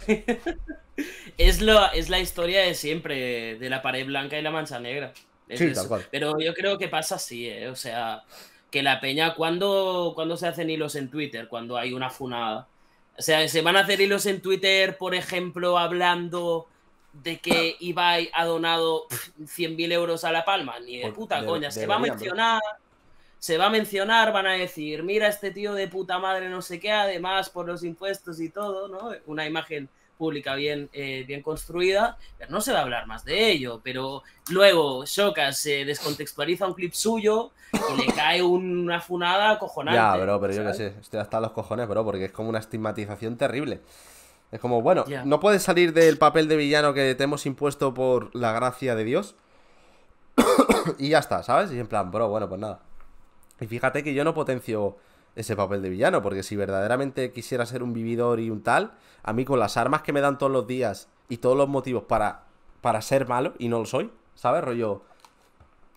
(laughs) es, lo, es la historia de siempre, de la pared blanca y la mancha negra. sí, tal cual. Pero yo creo que pasa así, ¿eh? O sea, que la peña, cuando, cuando se hacen hilos en Twitter, cuando hay una funada o sea, se van a hacer hilos en Twitter, por ejemplo, hablando de que ah. Ibai ha donado 100.000 euros a La Palma. Ni de pues puta coña. se va a mencionar, se va a mencionar, van a decir, mira este tío de puta madre no sé qué, además por los impuestos y todo, ¿no? Una imagen pública bien, eh, bien construida, pero no se va a hablar más de ello. Pero luego Shoka se descontextualiza un clip suyo y le cae una funada cojonada. Ya, bro, pero yo qué sé, estoy hasta los cojones, bro, porque es como una estigmatización terrible. Es como, bueno, no puedes salir del papel de villano que te hemos impuesto por la gracia de Dios. (coughs) y ya está, ¿sabes? Y en plan, bro, bueno, pues nada. Y fíjate que yo no potencio ese papel de villano, porque si verdaderamente quisiera ser un vividor y un tal, a mí con las armas que me dan todos los días y todos los motivos para, para ser malo, y no lo soy, ¿sabes? Rollo,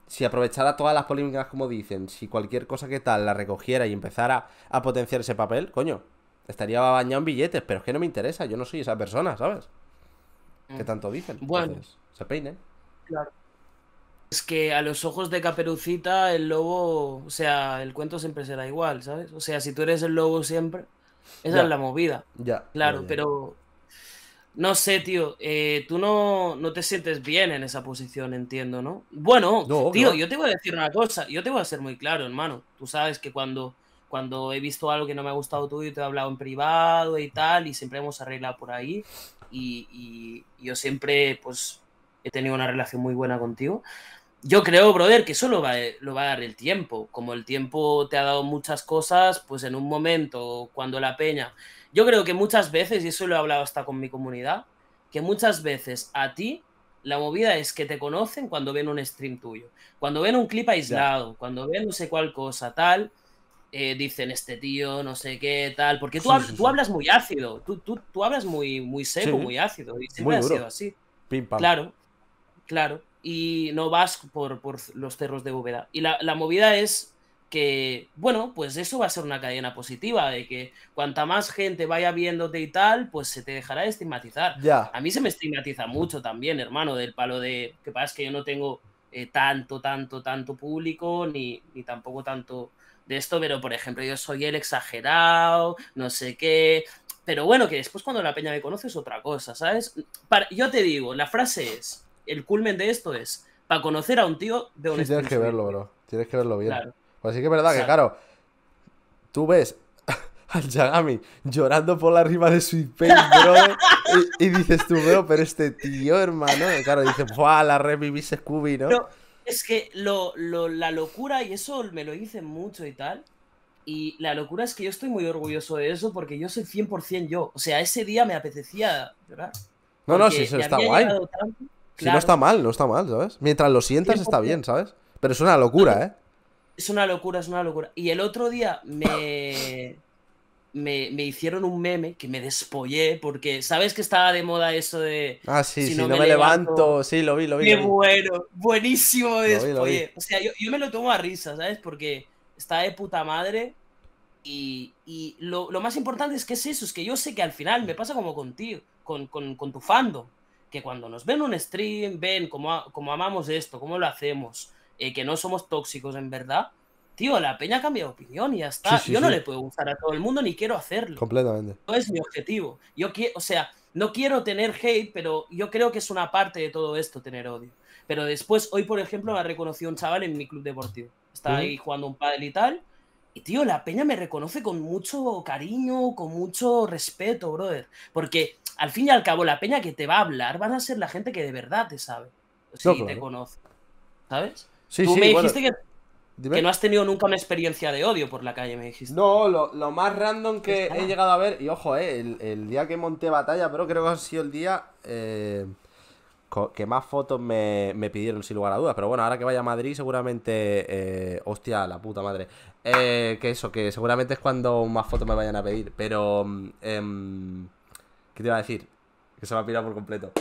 si aprovechara todas las polémicas como dicen, si cualquier cosa que tal la recogiera y empezara a potenciar ese papel, coño, estaría bañado en billetes, pero es que no me interesa, yo no soy esa persona, ¿sabes? Que mm. tanto dicen. Bueno, se peinen. Claro. Es que a los ojos de Caperucita, el lobo, o sea, el cuento siempre será igual, ¿sabes? O sea, si tú eres el lobo siempre, esa es la movida. Ya. Claro, pero no sé, tío, eh, tú no, no, te sientes bien en esa posición, entiendo, ¿no? Bueno, tío, yo te voy a decir una cosa, yo te voy a ser muy claro, hermano. Tú sabes que cuando, cuando he visto algo que no me ha gustado tuyo, te he hablado en privado y tal, y siempre hemos arreglado por ahí, y, y yo siempre, pues, he tenido una relación muy buena contigo yo creo, brother, que eso lo va, lo a dar el tiempo. Como el tiempo te ha dado muchas cosas, pues en un momento, cuando la peña. Yo creo que muchas veces, y eso lo he hablado hasta con mi comunidad, que muchas veces a ti la movida es que te conocen cuando ven un stream tuyo, cuando ven un clip aislado, cuando ven no sé cuál cosa, tal. Eh, dicen este tío, no sé qué, tal. Porque tú, tú hablas muy ácido, tú, tú, hablas muy, muy seco, muy ácido. Y muy duro. así. Claro, claro y no vas por, los cerros de bóveda. Y la, movida es que, bueno, pues eso va a ser una cadena positiva, de que cuanta más gente vaya viéndote y tal, pues se te dejará de estigmatizar. A mí se me estigmatiza mucho también, hermano, del palo de que pasa es que yo no tengo eh, tanto, tanto, tanto público, ni, tampoco tanto de esto, pero por ejemplo, yo soy el exagerado, no sé qué. Pero bueno, que después cuando la peña me conoce es otra cosa, ¿sabes? yo te digo, la frase es, el culmen de esto es, para conocer a un tío de un tienes que verlo, bro. Tienes que verlo bien. así Pues sí que es verdad que, claro, tú ves (laughs) al Yagami llorando por la rima de Sweet Pain, bro. y, dices tú, bro, pero este tío, hermano. claro, dices, ¡buah! La revivís Scooby, ¿no? es que lo, la locura, y eso me lo dicen mucho y tal. Y la locura es que yo estoy muy orgulloso de eso porque yo soy 100% yo. O sea, ese día me apetecía llorar. No, no, si eso está guay. Si no está mal, no está mal, ¿sabes? Mientras lo sientas está bien, ¿sabes? Pero es una locura, ¿eh? Es una locura, es una locura. Y el otro día me... Me, hicieron un meme que me despollé porque sabes que estaba de moda eso de ah sí si, sí, no, me, levanto, sí lo vi lo vi qué bueno buenísimo me despollé o sea yo, me lo tomo a risa sabes porque está de puta madre y, lo, más importante es que es eso es que yo sé que al final me pasa como contigo con, con, con tu fando que cuando nos ven un stream, ven cómo, cómo amamos esto, cómo lo hacemos, eh, que no somos tóxicos en verdad, tío, la peña cambia de opinión y ya está. yo no le puedo gustar a todo el mundo ni quiero hacerlo. Completamente. No es mi objetivo. Yo quiero, o sea, no quiero tener hate, pero yo creo que es una parte de todo esto tener odio. Pero después, hoy, por ejemplo, me reconoció un chaval en mi club deportivo. está ahí jugando un pádel y tal. Y tío, la peña me reconoce con mucho cariño, con mucho respeto, brother. Porque al fin y al cabo, la peña que te va a hablar van a ser la gente que de verdad te sabe. Sí, te conoce. ¿Sabes? Tú me dijiste que, no has tenido nunca una experiencia de odio por la calle, me dijiste. No, lo, más random que he llegado a ver, y ojo, eh, el, día que monté batalla, pero creo que ha sido el día eh, que más fotos me, pidieron, sin lugar a dudas. Pero bueno, ahora que vaya a Madrid, seguramente. Eh, hostia, la puta madre. que eso, que seguramente es cuando más fotos me vayan a pedir. Pero. Mm, em, ¿Qué te iba a decir? Que se me ha pirado por completo.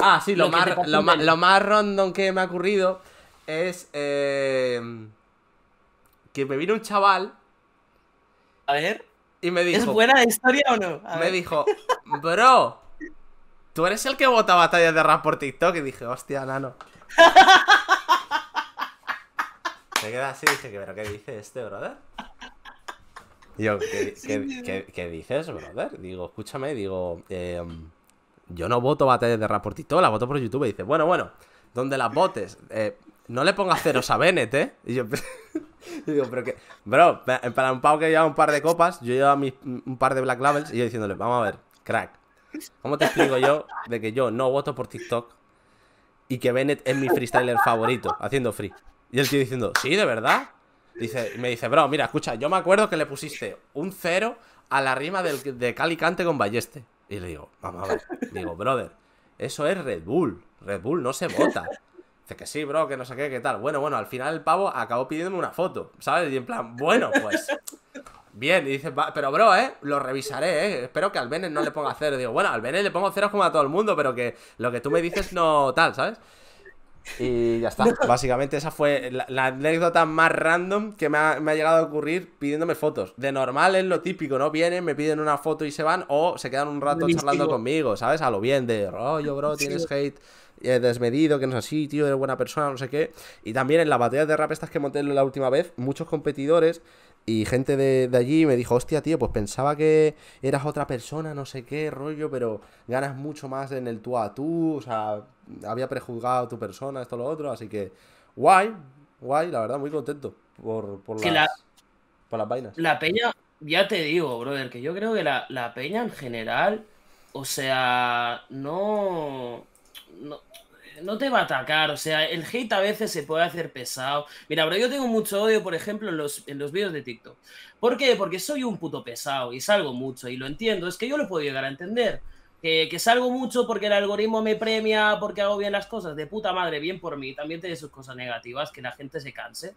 Ah, sí, lo, más, lo, random que me ha ocurrido es eh, que me vino un chaval. A ver. Y me dijo. ¿Es buena historia o no? me dijo, (laughs) bro, tú eres el que vota batallas de rap por TikTok. Y dije, hostia, nano. (laughs) Me queda así, y dije, ¿pero qué dice este, brother? Yo, (laughs) ¿qué, dices, brother? Digo, escúchame, digo, eh, yo no voto batallas de TikTok, la voto por YouTube. Y dice, bueno, bueno, donde las votes, eh, no le pongas ceros a Bennett, ¿eh? Y yo, (laughs) digo, pero que, bro, para un pavo que lleva un par de copas, yo llevo un par de Black Labels y yo diciéndole, vamos a ver, crack, ¿cómo te explico yo de que yo no voto por TikTok y que Bennett es mi freestyler favorito, haciendo free? Y él sigue diciendo, sí, de verdad. Dice, me dice, bro, mira, escucha, yo me acuerdo que le pusiste un cero a la rima del, de Calicante con Balleste. Y le digo, vamos a ver. Digo, brother, eso es Red Bull. Red Bull no se vota. Dice que sí, bro, que no sé qué, qué tal. Bueno, bueno, al final el pavo acabó pidiéndome una foto, ¿sabes? Y en plan, bueno, pues. Bien, y dice, pero bro, eh, lo revisaré, eh. Espero que al Benes no le ponga cero. Digo, bueno, al Benes le pongo cero como a todo el mundo, pero que lo que tú me dices no tal, ¿sabes? Y ya está. (laughs) Básicamente esa fue la, anécdota más random que me ha, llegado a ocurrir pidiéndome fotos. De normal es lo típico, ¿no? Vienen, me piden una foto y se van o se quedan un rato charlando conmigo, ¿sabes? A lo bien de rollo, bro, tienes hate eh, desmedido, que no es así, tío, eres buena persona, no sé qué. Y también en las batallas de rap estas que monté la última vez, muchos competidores y gente de, allí me dijo, hostia, tío, pues pensaba que eras otra persona, no sé qué, rollo, pero ganas mucho más en el tú a tú, o sea, había prejuzgado a tu persona, esto, lo otro, así que guay, guay, la verdad, muy contento por, por, las, la, vainas. La peña, ya te digo, brother, que yo creo que la, la peña en general, o sea, no, no no te va a atacar, o sea, el hate a veces se puede hacer pesado. Mira, bro, yo tengo mucho odio, por ejemplo, en los, en vídeos de TikTok. ¿Por qué? Porque soy un puto pesado y salgo mucho y lo entiendo, es que yo lo puedo llegar a entender. Que, salgo mucho porque el algoritmo me premia, porque hago bien las cosas, de puta madre, bien por mí, también tiene sus cosas negativas, que la gente se canse.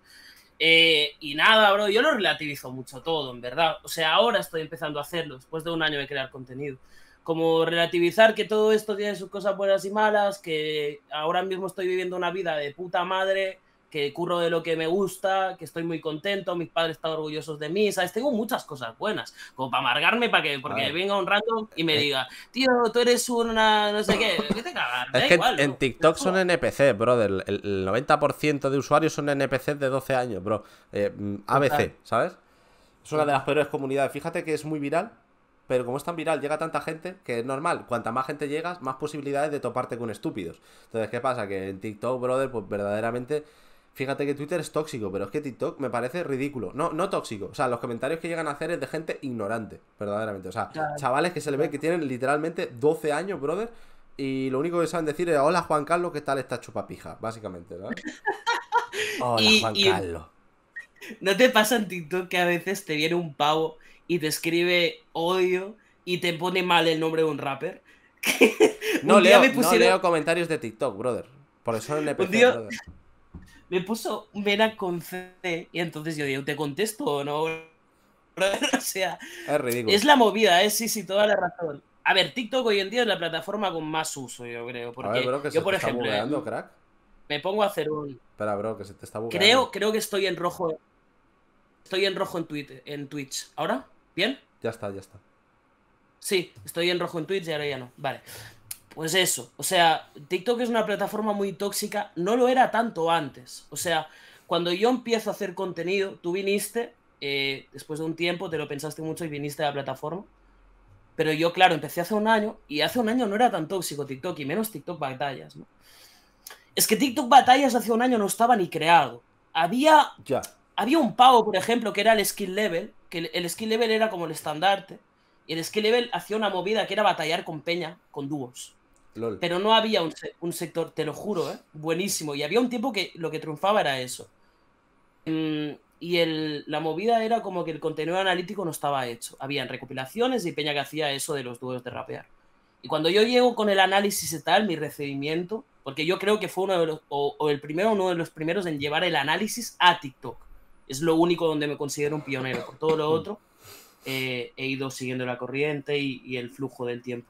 Eh, y nada, bro, yo lo relativizo mucho todo, en verdad. O sea, ahora estoy empezando a hacerlo, después de un año de crear contenido como relativizar que todo esto tiene sus cosas buenas y malas, que ahora mismo estoy viviendo una vida de puta madre, que curro de lo que me gusta, que estoy muy contento, mis padres están orgullosos de mí, ¿sabes? Tengo muchas cosas buenas, como para amargarme, para que porque venga un rato y me eh, diga, tío, tú eres una no sé qué, ¿qué te cagas? Es en, TikTok son NPC, brother, el, el 90% de usuarios son NPC de 12 años, bro, eh, mm, ABC, ¿sabes? Es una de las peores comunidades, fíjate que es muy viral, pero como es tan viral, llega tanta gente que es normal. Cuanta más gente llegas, más posibilidades de toparte con estúpidos. Entonces, ¿qué pasa? Que en TikTok, brother, pues verdaderamente. Fíjate que Twitter es tóxico, pero es que TikTok me parece ridículo. No, no tóxico. O sea, los comentarios que llegan a hacer es de gente ignorante, verdaderamente. O sea, chavales que se le ve que tienen literalmente 12 años, brother, y lo único que saben decir es: Hola Juan Carlos, ¿qué tal esta chupapija? Básicamente, ¿no? (laughs) Hola Juan Carlos. ¿No te pasa en TikTok que a veces te viene un pavo y te escribe odio y te pone mal el nombre de un rapper. (laughs) no, lea leo, no leo comentarios de TikTok, brother. Por eso le puse, Me puso Mena con C y entonces yo digo, ¿te contesto o no? (laughs) O sea, es ridículo. Es la movida, ¿eh? Sí, sí, toda la razón. A ver, TikTok hoy en día es la plataforma con más uso, yo creo. Porque ver, bro, que yo, por ejemplo, ¿eh? me pongo a hacer un. Espera, bro, que se te está bugueando. Creo, creo que estoy en rojo. Estoy en rojo en, Twitter, en Twitch. ¿Ahora? ¿Bien? Ya está, ya está. Sí, estoy en rojo en Twitch y ahora ya no. Vale. Pues eso, o sea, TikTok es una plataforma muy tóxica, no lo era tanto antes. O sea, cuando yo empiezo a hacer contenido, tú viniste, eh, después de un tiempo, te lo pensaste mucho y viniste a la plataforma. Pero yo, claro, empecé hace un año y hace un año no era tan tóxico TikTok y menos TikTok batallas, Es que TikTok batallas hace un año no estaba ni creado. Había, ya. había un pago por ejemplo, que era el skill level, que el, skill level era como el estandarte. Y el skill level hacía una movida que era batallar con peña, con dúos. Pero no había un, sector, te lo juro, ¿eh? buenísimo. Y había un tiempo que lo que triunfaba era eso. Mm, y la movida era como que el contenido analítico no estaba hecho. Habían recopilaciones y Peña que hacía eso de los dúos de rapear. Y cuando yo llego con el análisis y tal, mi recibimiento, porque yo creo que fue uno de los, el primero, uno de los primeros en llevar el análisis a TikTok. Es lo único donde me considero un pionero. Por todo lo mm. otro, eh, he ido siguiendo la corriente y, el flujo del tiempo.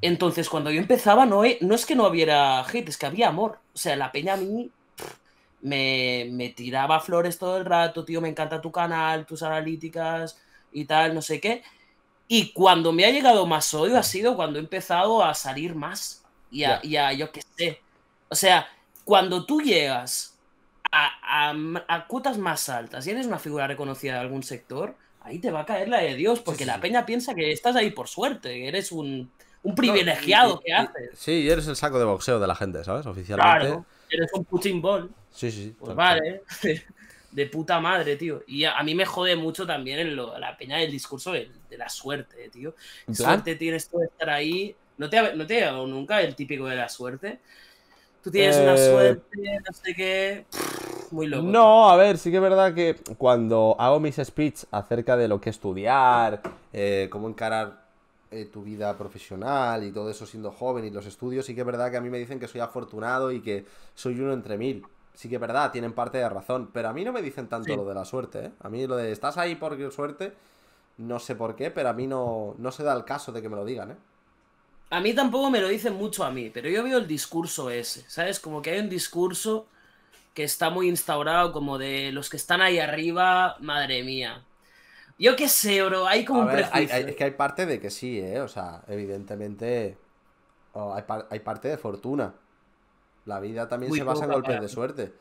Entonces, cuando yo empezaba, no, no es que no hubiera hate, es que había amor. O sea, la peña a mí me, tiraba flores todo el rato, tío, me encanta tu canal, tus analíticas y tal, no sé qué. Y cuando me ha llegado más odio ha sido cuando he empezado a salir más. Y a, y a yo qué sé. O sea, cuando tú llegas a, a, cuotas más altas y eres una figura reconocida de algún sector, ahí te va a caer la de Dios, porque la peña piensa que estás ahí por suerte, eres un, privilegiado que haces. Sí, y eres el saco de boxeo de la gente, ¿sabes? Oficialmente. eres un Putin Ball. Sí, sí. Pues vale, (laughs) de puta madre, tío. Y a, mí me jode mucho también en la peña del discurso de, la suerte, eh, tío. Suerte tienes tú de estar ahí. No te, no te nunca el típico de la suerte tú tienes una eh, suerte, no sé qué. Muy loco. No, a ver, sí que es verdad que cuando hago mis speech acerca de lo que estudiar, eh, cómo encarar eh, tu vida profesional y todo eso siendo joven y los estudios, sí que es verdad que a mí me dicen que soy afortunado y que soy uno entre mil. Sí que es verdad, tienen parte de razón, pero a mí no me dicen tanto lo de la suerte, ¿eh? A mí lo de estás ahí por suerte, no sé por qué, pero a mí no, no se da el caso de que me lo digan, ¿eh? A mí tampoco me lo dicen mucho a mí, pero yo veo el discurso ese, ¿sabes? Como que hay un discurso que está muy instaurado, como de los que están ahí arriba, madre mía. Yo qué sé, bro, hay como un es que hay parte de que sí, ¿eh? O sea, evidentemente hay, hay, parte de fortuna. La vida también se basa en golpes de suerte.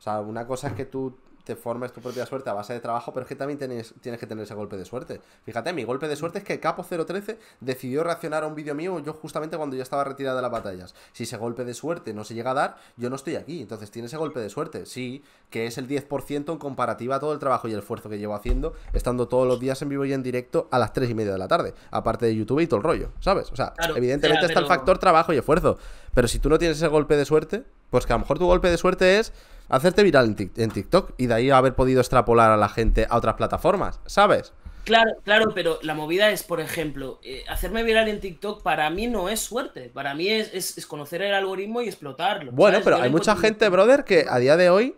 O sea, una cosa es que tú te formes tu propia suerte a base de trabajo, pero es que también tienes, que tener ese golpe de suerte. Fíjate, mi golpe de suerte es que Capo013 decidió reaccionar a un vídeo mío yo justamente cuando yo estaba retirada de las batallas. Si ese golpe de suerte no se llega a dar, yo no estoy aquí. Entonces tiene ese golpe de suerte, sí, que es el 10% en comparativa a todo el trabajo y el esfuerzo que llevo haciendo, estando todos los días en vivo y en directo a las 3 y media de la tarde, aparte de YouTube y todo el rollo, ¿sabes? O sea, evidentemente está el factor trabajo y esfuerzo, pero si tú no tienes ese golpe de suerte, pues que a lo mejor tu golpe de suerte es hacerte viral en, TikTok y de ahí haber podido extrapolar a la gente a otras plataformas, ¿sabes? Claro, claro, pero la movida es, por ejemplo, eh, hacerme viral en TikTok para mí no es suerte, para mí es, conocer el algoritmo y explotarlo. Bueno, pero hay mucha gente, brother, que a día de hoy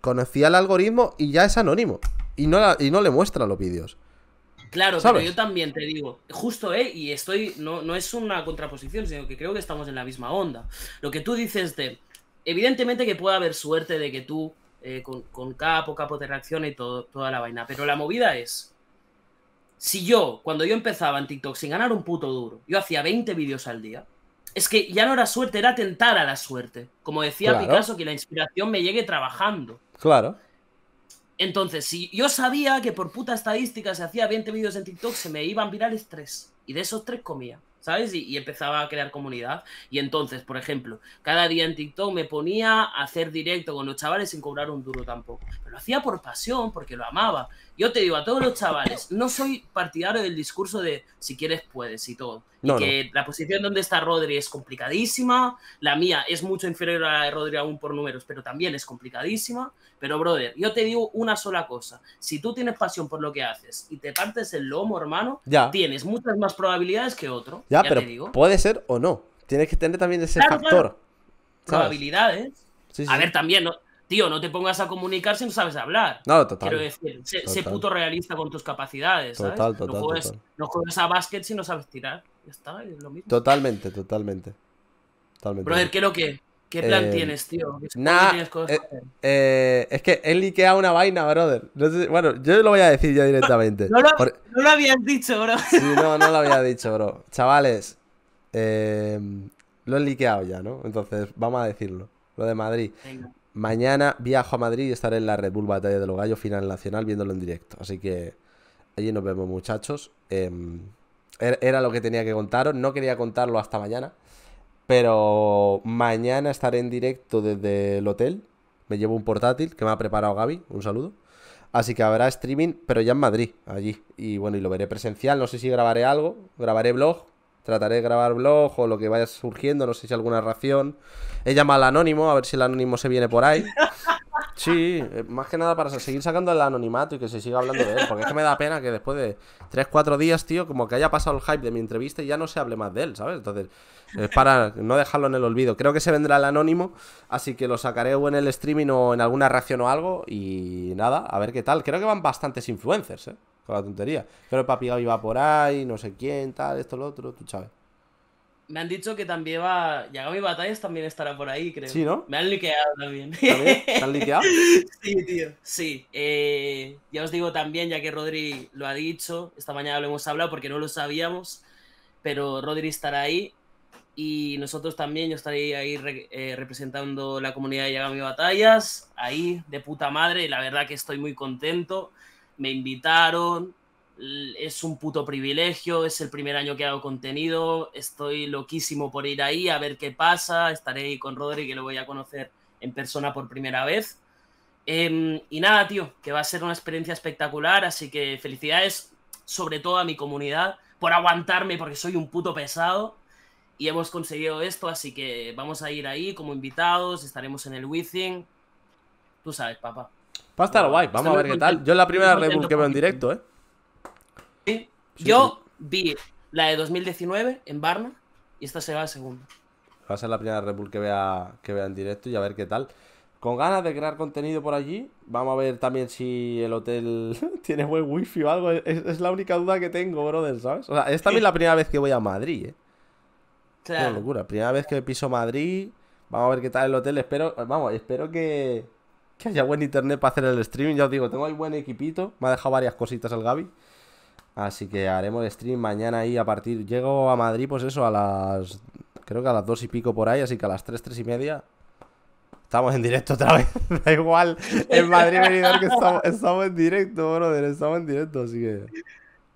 conocía el algoritmo y ya es anónimo. Y no, y no le muestra los vídeos. Claro, pero yo también te digo, justo, ¿eh? Y estoy, no, no es una contraposición, sino que creo que estamos en la misma onda. Lo que tú dices de, evidentemente que puede haber suerte de que tú eh, con, capo, capo de reacción y toda la vaina. Pero la movida es, si yo, cuando yo empezaba en TikTok sin ganar un puto duro, yo hacía 20 vídeos al día, es que ya no era suerte, era tentar a la suerte. Como decía Picasso, que la inspiración me llegue trabajando. Claro. Entonces, si yo sabía que por puta estadística se hacía 20 vídeos en TikTok, se me iban virales 3. Y de esos 3 comía. ¿sabes? Y, empezaba a crear comunidad. Y entonces, por ejemplo, cada día en TikTok me ponía a hacer directo con los chavales sin cobrar un duro tampoco lo hacía por pasión, porque lo amaba. Yo te digo a todos los chavales, (coughs) no soy partidario del discurso de si quieres puedes y todo. No, y que la posición donde está Rodri es complicadísima, la mía es mucho inferior a la de Rodri aún por números, pero también es complicadísima. Pero, brother, yo te digo una sola cosa, si tú tienes pasión por lo que haces y te partes el lomo, hermano, tienes muchas más probabilidades que otro. Ya, pero puede ser o no. Tienes que tener también ese factor. Probabilidades. A ver, también, ¿no? Tío, no te pongas a comunicar si no sabes hablar. No, total. Quiero decir, sé, puto realista con tus capacidades. ¿sabes? Total, total, no juegues, a básquet si no sabes tirar. Ya está, es lo mismo. Totalmente, totalmente. Brother, ¿qué lo que? ¿Qué plan eh, tienes, tío? Nada eh, eh, es que he liqueado una vaina, brother. bueno, yo lo voy a decir ya directamente. (laughs) no, lo, no, lo, habías dicho, bro. Sí, no, no lo había dicho, bro. Chavales, lo he liqueado ya, ¿no? Entonces, vamos a decirlo. Lo de Madrid. Venga. Mañana viajo a Madrid y estaré en la Red Bull Batalla de los Gallos Final Nacional viéndolo en directo. Así que allí nos vemos, muchachos. Em, er-, era lo que tenía que contaros. No quería contarlo hasta mañana. Pero mañana estaré en directo desde el hotel. Me llevo un portátil que me ha preparado Gaby. Un saludo. Así que habrá streaming, pero ya en Madrid, allí. Y bueno, y lo veré presencial. No sé si grabaré algo. Grabaré vlog Trataré de grabar blog o lo que vaya surgiendo, no sé si alguna ración. He llamado al anónimo, a ver si el anónimo se viene por ahí. (laughs) Sí, eh, más que nada para seguir sacando el anonimato y que se siga hablando de él. Porque es que me da pena que después de 3-4 días, tío, como que haya pasado el hype de mi entrevista y ya no se hable más de él, ¿sabes? Entonces, es para no dejarlo en el olvido. Creo que se vendrá el anónimo, así que lo sacaré o en el streaming o en alguna ración o algo. Y nada, a ver qué tal. Creo que van bastantes influencers, ¿eh? con la tontería. Pero Papi va iba por ahí, no sé quién, tal, esto, lo otro, tú sabes. Me han dicho que también va. Yagami Batallas también estará por ahí, creo. Sí, ¿no? Me han liqueado también. ¿También? ¿Te han liqueado? (laughs) sí, tío. Sí. Eh, ya os digo también, ya que Rodri lo ha dicho, esta mañana lo hemos hablado porque no lo sabíamos, pero Rodri estará ahí y nosotros también, yo estaré ahí eh, representando la comunidad de Yagami Batallas, ahí de puta madre, la verdad que estoy muy contento me invitaron, es un puto privilegio, es el primer año que hago contenido, estoy loquísimo por ir ahí a ver qué pasa, estaré ahí con Rodri que lo voy a conocer en persona por primera vez. Em, y nada, tío, que va a ser una experiencia espectacular, así que felicidades sobre todo a mi comunidad por aguantarme porque soy un puto pesado y hemos conseguido esto, así que vamos a ir ahí como invitados, estaremos en el Within. Tú sabes, papá. Va a estar guay, vamos a ver qué tal. Yo es la primera Red que veo en directo, ¿eh? Sí. Yo vi la de 2019 en Barna y esta será la segunda. Va a ser la primera Red que vea, que en directo y a ver qué tal. Con ganas de crear contenido por allí. Vamos a ver también si el hotel (laughs) tiene buen wifi o algo. Es, la única duda que tengo, brother, ¿sabes? O sea, es también la primera vez que voy a Madrid, ¿eh? Una locura. Primera vez que piso Madrid. Vamos a ver qué tal el hotel. Espero, vamos, espero que, que haya buen internet para hacer el streaming. Ya os digo, tengo ahí buen equipito. Me ha dejado varias cositas el Gaby. Así que haremos el stream mañana ahí a partir. Llego a Madrid, pues eso, a las. Creo que a las dos y pico por ahí, así que a las tres, tres y media. Estamos en directo otra vez. (laughs) da igual. En Madrid ver que estamos, en directo, brother. Estamos en directo, así que.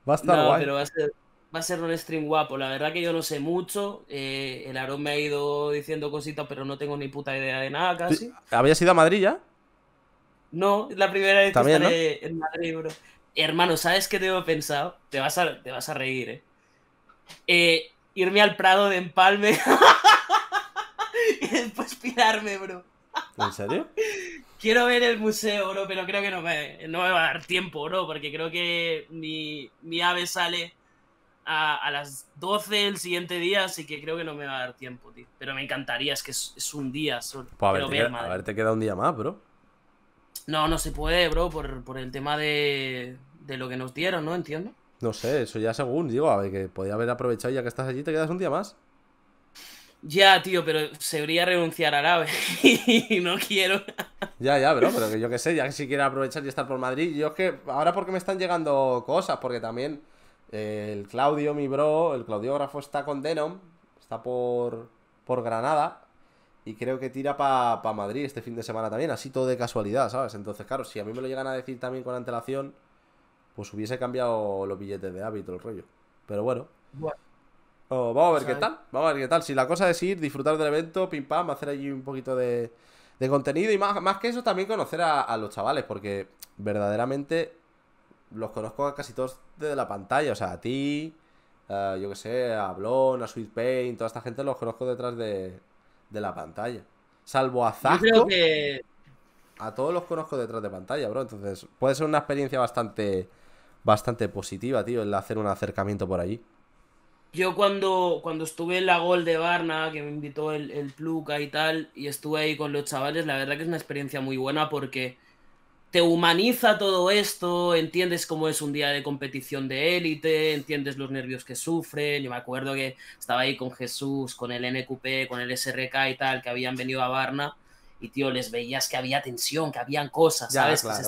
Va a estar va a ser un stream guapo. La verdad que yo no sé mucho. Eh, el Aarón me ha ido diciendo cositas, pero no tengo ni puta idea de nada casi. ¿Habías ido a Madrid ya? No, es la primera vez que en Madrid, bro. Hermano, ¿sabes qué tengo pensado? Te vas a, te vas a reír, ¿eh? eh irme al Prado de Empalme (laughs) y después pirarme, bro. ¿En serio? Quiero ver el museo, bro, pero creo que no me, no va a dar tiempo, bro, porque creo que mi, ave sale a, las 12 el siguiente día, así que creo que no me va a dar tiempo, tío. Pero me encantaría, es que es, un día solo. Pues a, ver, a ver, te queda un día más, bro. No, no se puede, bro, por, por el tema de, de lo que nos dieron, ¿no? Entiendo. No sé, eso ya según, digo, a ver, que podía haber aprovechado ya que estás allí, te quedas un día más. Ya, tío, pero se debería renunciar al AVE (laughs) y no quiero. Ya, ya, bro, pero que yo qué sé, ya que si quiero aprovechar y estar por Madrid, yo es que ahora porque me están llegando cosas, porque también eh, el Claudio, mi bro, el claudiógrafo está con Denom, está por, por Granada, y creo que tira para Madrid este fin de semana también, así todo de casualidad, ¿sabes? Entonces, claro, si a mí me lo llegan a decir también con antelación, pues hubiese cambiado los billetes de hábito, el rollo. Pero bueno. Oh, vamos a ver qué tal. Vamos a ver qué tal. Si la cosa es ir, disfrutar del evento, pim pam, hacer allí un poquito de, contenido y más, más que eso también conocer a, los chavales, porque verdaderamente los conozco a casi todos desde la pantalla. O sea, a ti, eh, yo qué sé, a Blon, a Sweet paint toda esta gente los conozco detrás de, de la pantalla. Salvo a Yo creo que... A todos los conozco detrás de pantalla, bro. Entonces, puede ser una experiencia bastante, bastante positiva, tío, el hacer un acercamiento por allí. Yo cuando, cuando estuve en la Gol de Barna, que me invitó el, el Pluca y tal, y estuve ahí con los chavales, la verdad que es una experiencia muy buena porque te humaniza todo esto, entiendes cómo es un día de competición de élite, entiendes los nervios que sufren. Yo me acuerdo que estaba ahí con Jesús, con el NQP, con el SRK y tal, que habían venido a Varna, y tío, les veías que había tensión, que habían cosas, ya, ¿sabes? que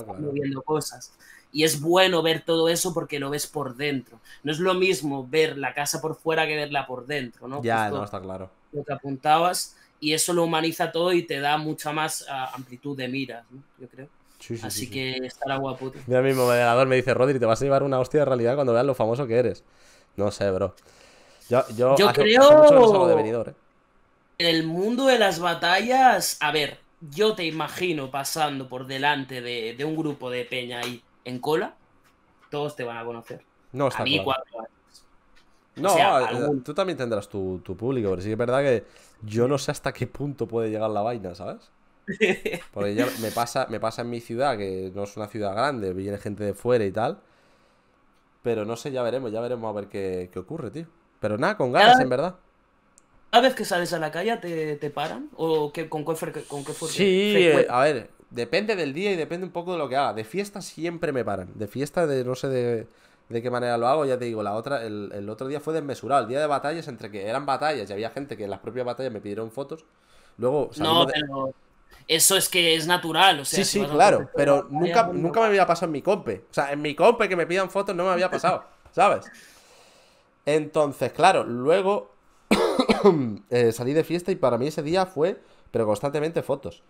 se cosas. Y es bueno ver todo eso porque lo ves por dentro. No es lo mismo ver la casa por fuera que verla por dentro, ¿no? Ya, no, está claro. Lo que apuntabas, y eso lo humaniza todo y te da mucha más ah, amplitud de miras, Yo creo. Así que estará guapo. Mira, mismo moderador me dice, Rodri, te vas a llevar una hostia de realidad cuando veas lo famoso que eres. No sé, bro. Yo, yo, yo creo... En eh. El mundo de las batallas, a ver, yo te imagino pasando por delante de, un grupo de peña ahí en cola, todos te van a conocer. No, está a mí, cuatro años. No, eh, tú también tendrás tu, tu público, pero sí que es verdad que yo no sé hasta qué punto puede llegar la vaina, ¿sabes? Porque ya me pasa, me pasa en mi ciudad, que no es una ciudad grande, viene gente de fuera y tal. Pero no sé, ya veremos, ya veremos a ver qué, ocurre, tío. Pero nada, con ganas, en verdad. a vez que sales a la calle te, paran, o con qué con Sí, eh, a ver, depende del día y depende un poco de lo que haga. De fiesta siempre me paran. De fiesta, de no sé de, qué manera lo hago, ya te digo, la otra, el, el, otro día fue desmesurado. El día de batallas, entre que eran batallas y había gente que en las propias batallas me pidieron fotos. Luego no, pero... Eso es que es natural, o sea. Sí, sí, claro, pero nunca, nunca me había pasado en mi compe. O sea, en mi compe que me pidan fotos no me había pasado, (laughs) ¿sabes? Entonces, claro, luego (coughs) eh, salí de fiesta y para mí ese día fue, pero constantemente fotos.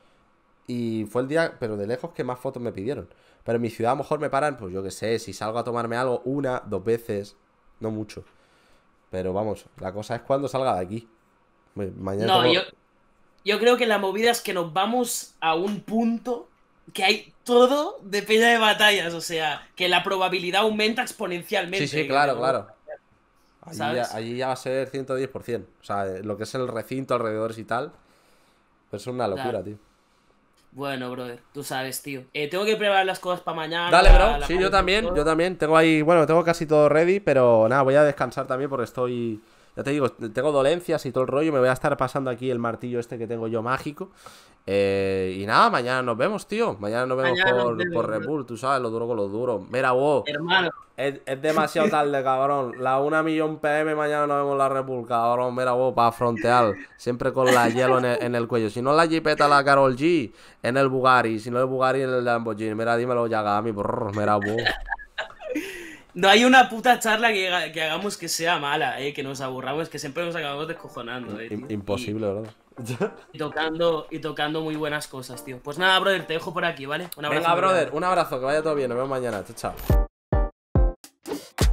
Y fue el día, pero de lejos, que más fotos me pidieron. Pero en mi ciudad a lo mejor me paran, pues yo qué sé, si salgo a tomarme algo una, dos veces, no mucho. Pero vamos, la cosa es cuando salga de aquí. Mañana yo creo que la movida es que nos vamos a un punto que hay todo de peña de batallas, o sea, que la probabilidad aumenta exponencialmente. Sí, sí, claro, claro. Allí ya, va a ser 110%. O sea, eh, lo que es el recinto, alrededores y tal. Pero pues es una locura, tío. Bueno, brother, tú sabes, tío. Eh, tengo que preparar las cosas para mañana. Dale, bro. Sí, yo también, yo también. Tengo ahí, bueno, tengo casi todo ready, pero nada, voy a descansar también porque estoy ya te digo, tengo dolencias y todo el rollo. Me voy a estar pasando aquí el martillo este que tengo yo mágico. Eh, y nada, mañana nos vemos, tío. Mañana nos vemos por, tú sabes, lo duro con lo duro. Mira, wow. Hermano. Es, es demasiado (laughs) tarde, cabrón. La 1 millón PM mañana nos vemos la repul cabrón. Mira, wow, para frontear. Siempre con la hielo en el, cuello. Si no la jipeta la Carol G, en el Bugari. Si no el Bugari, en el Lamborghini. Mira, dímelo ya, Gami. porro, mira, wow. (laughs) No hay una puta charla que, hagamos que sea mala, eh, que nos aburramos, que siempre nos acabamos descojonando. Eh, imposible, ¿verdad? Y (laughs) tocando, y tocando muy buenas cosas, tío. Pues nada, brother, te dejo por aquí, ¿vale? Un abrazo. Venga, brother, un abrazo, que vaya todo bien. Nos vemos mañana. Chao, chao.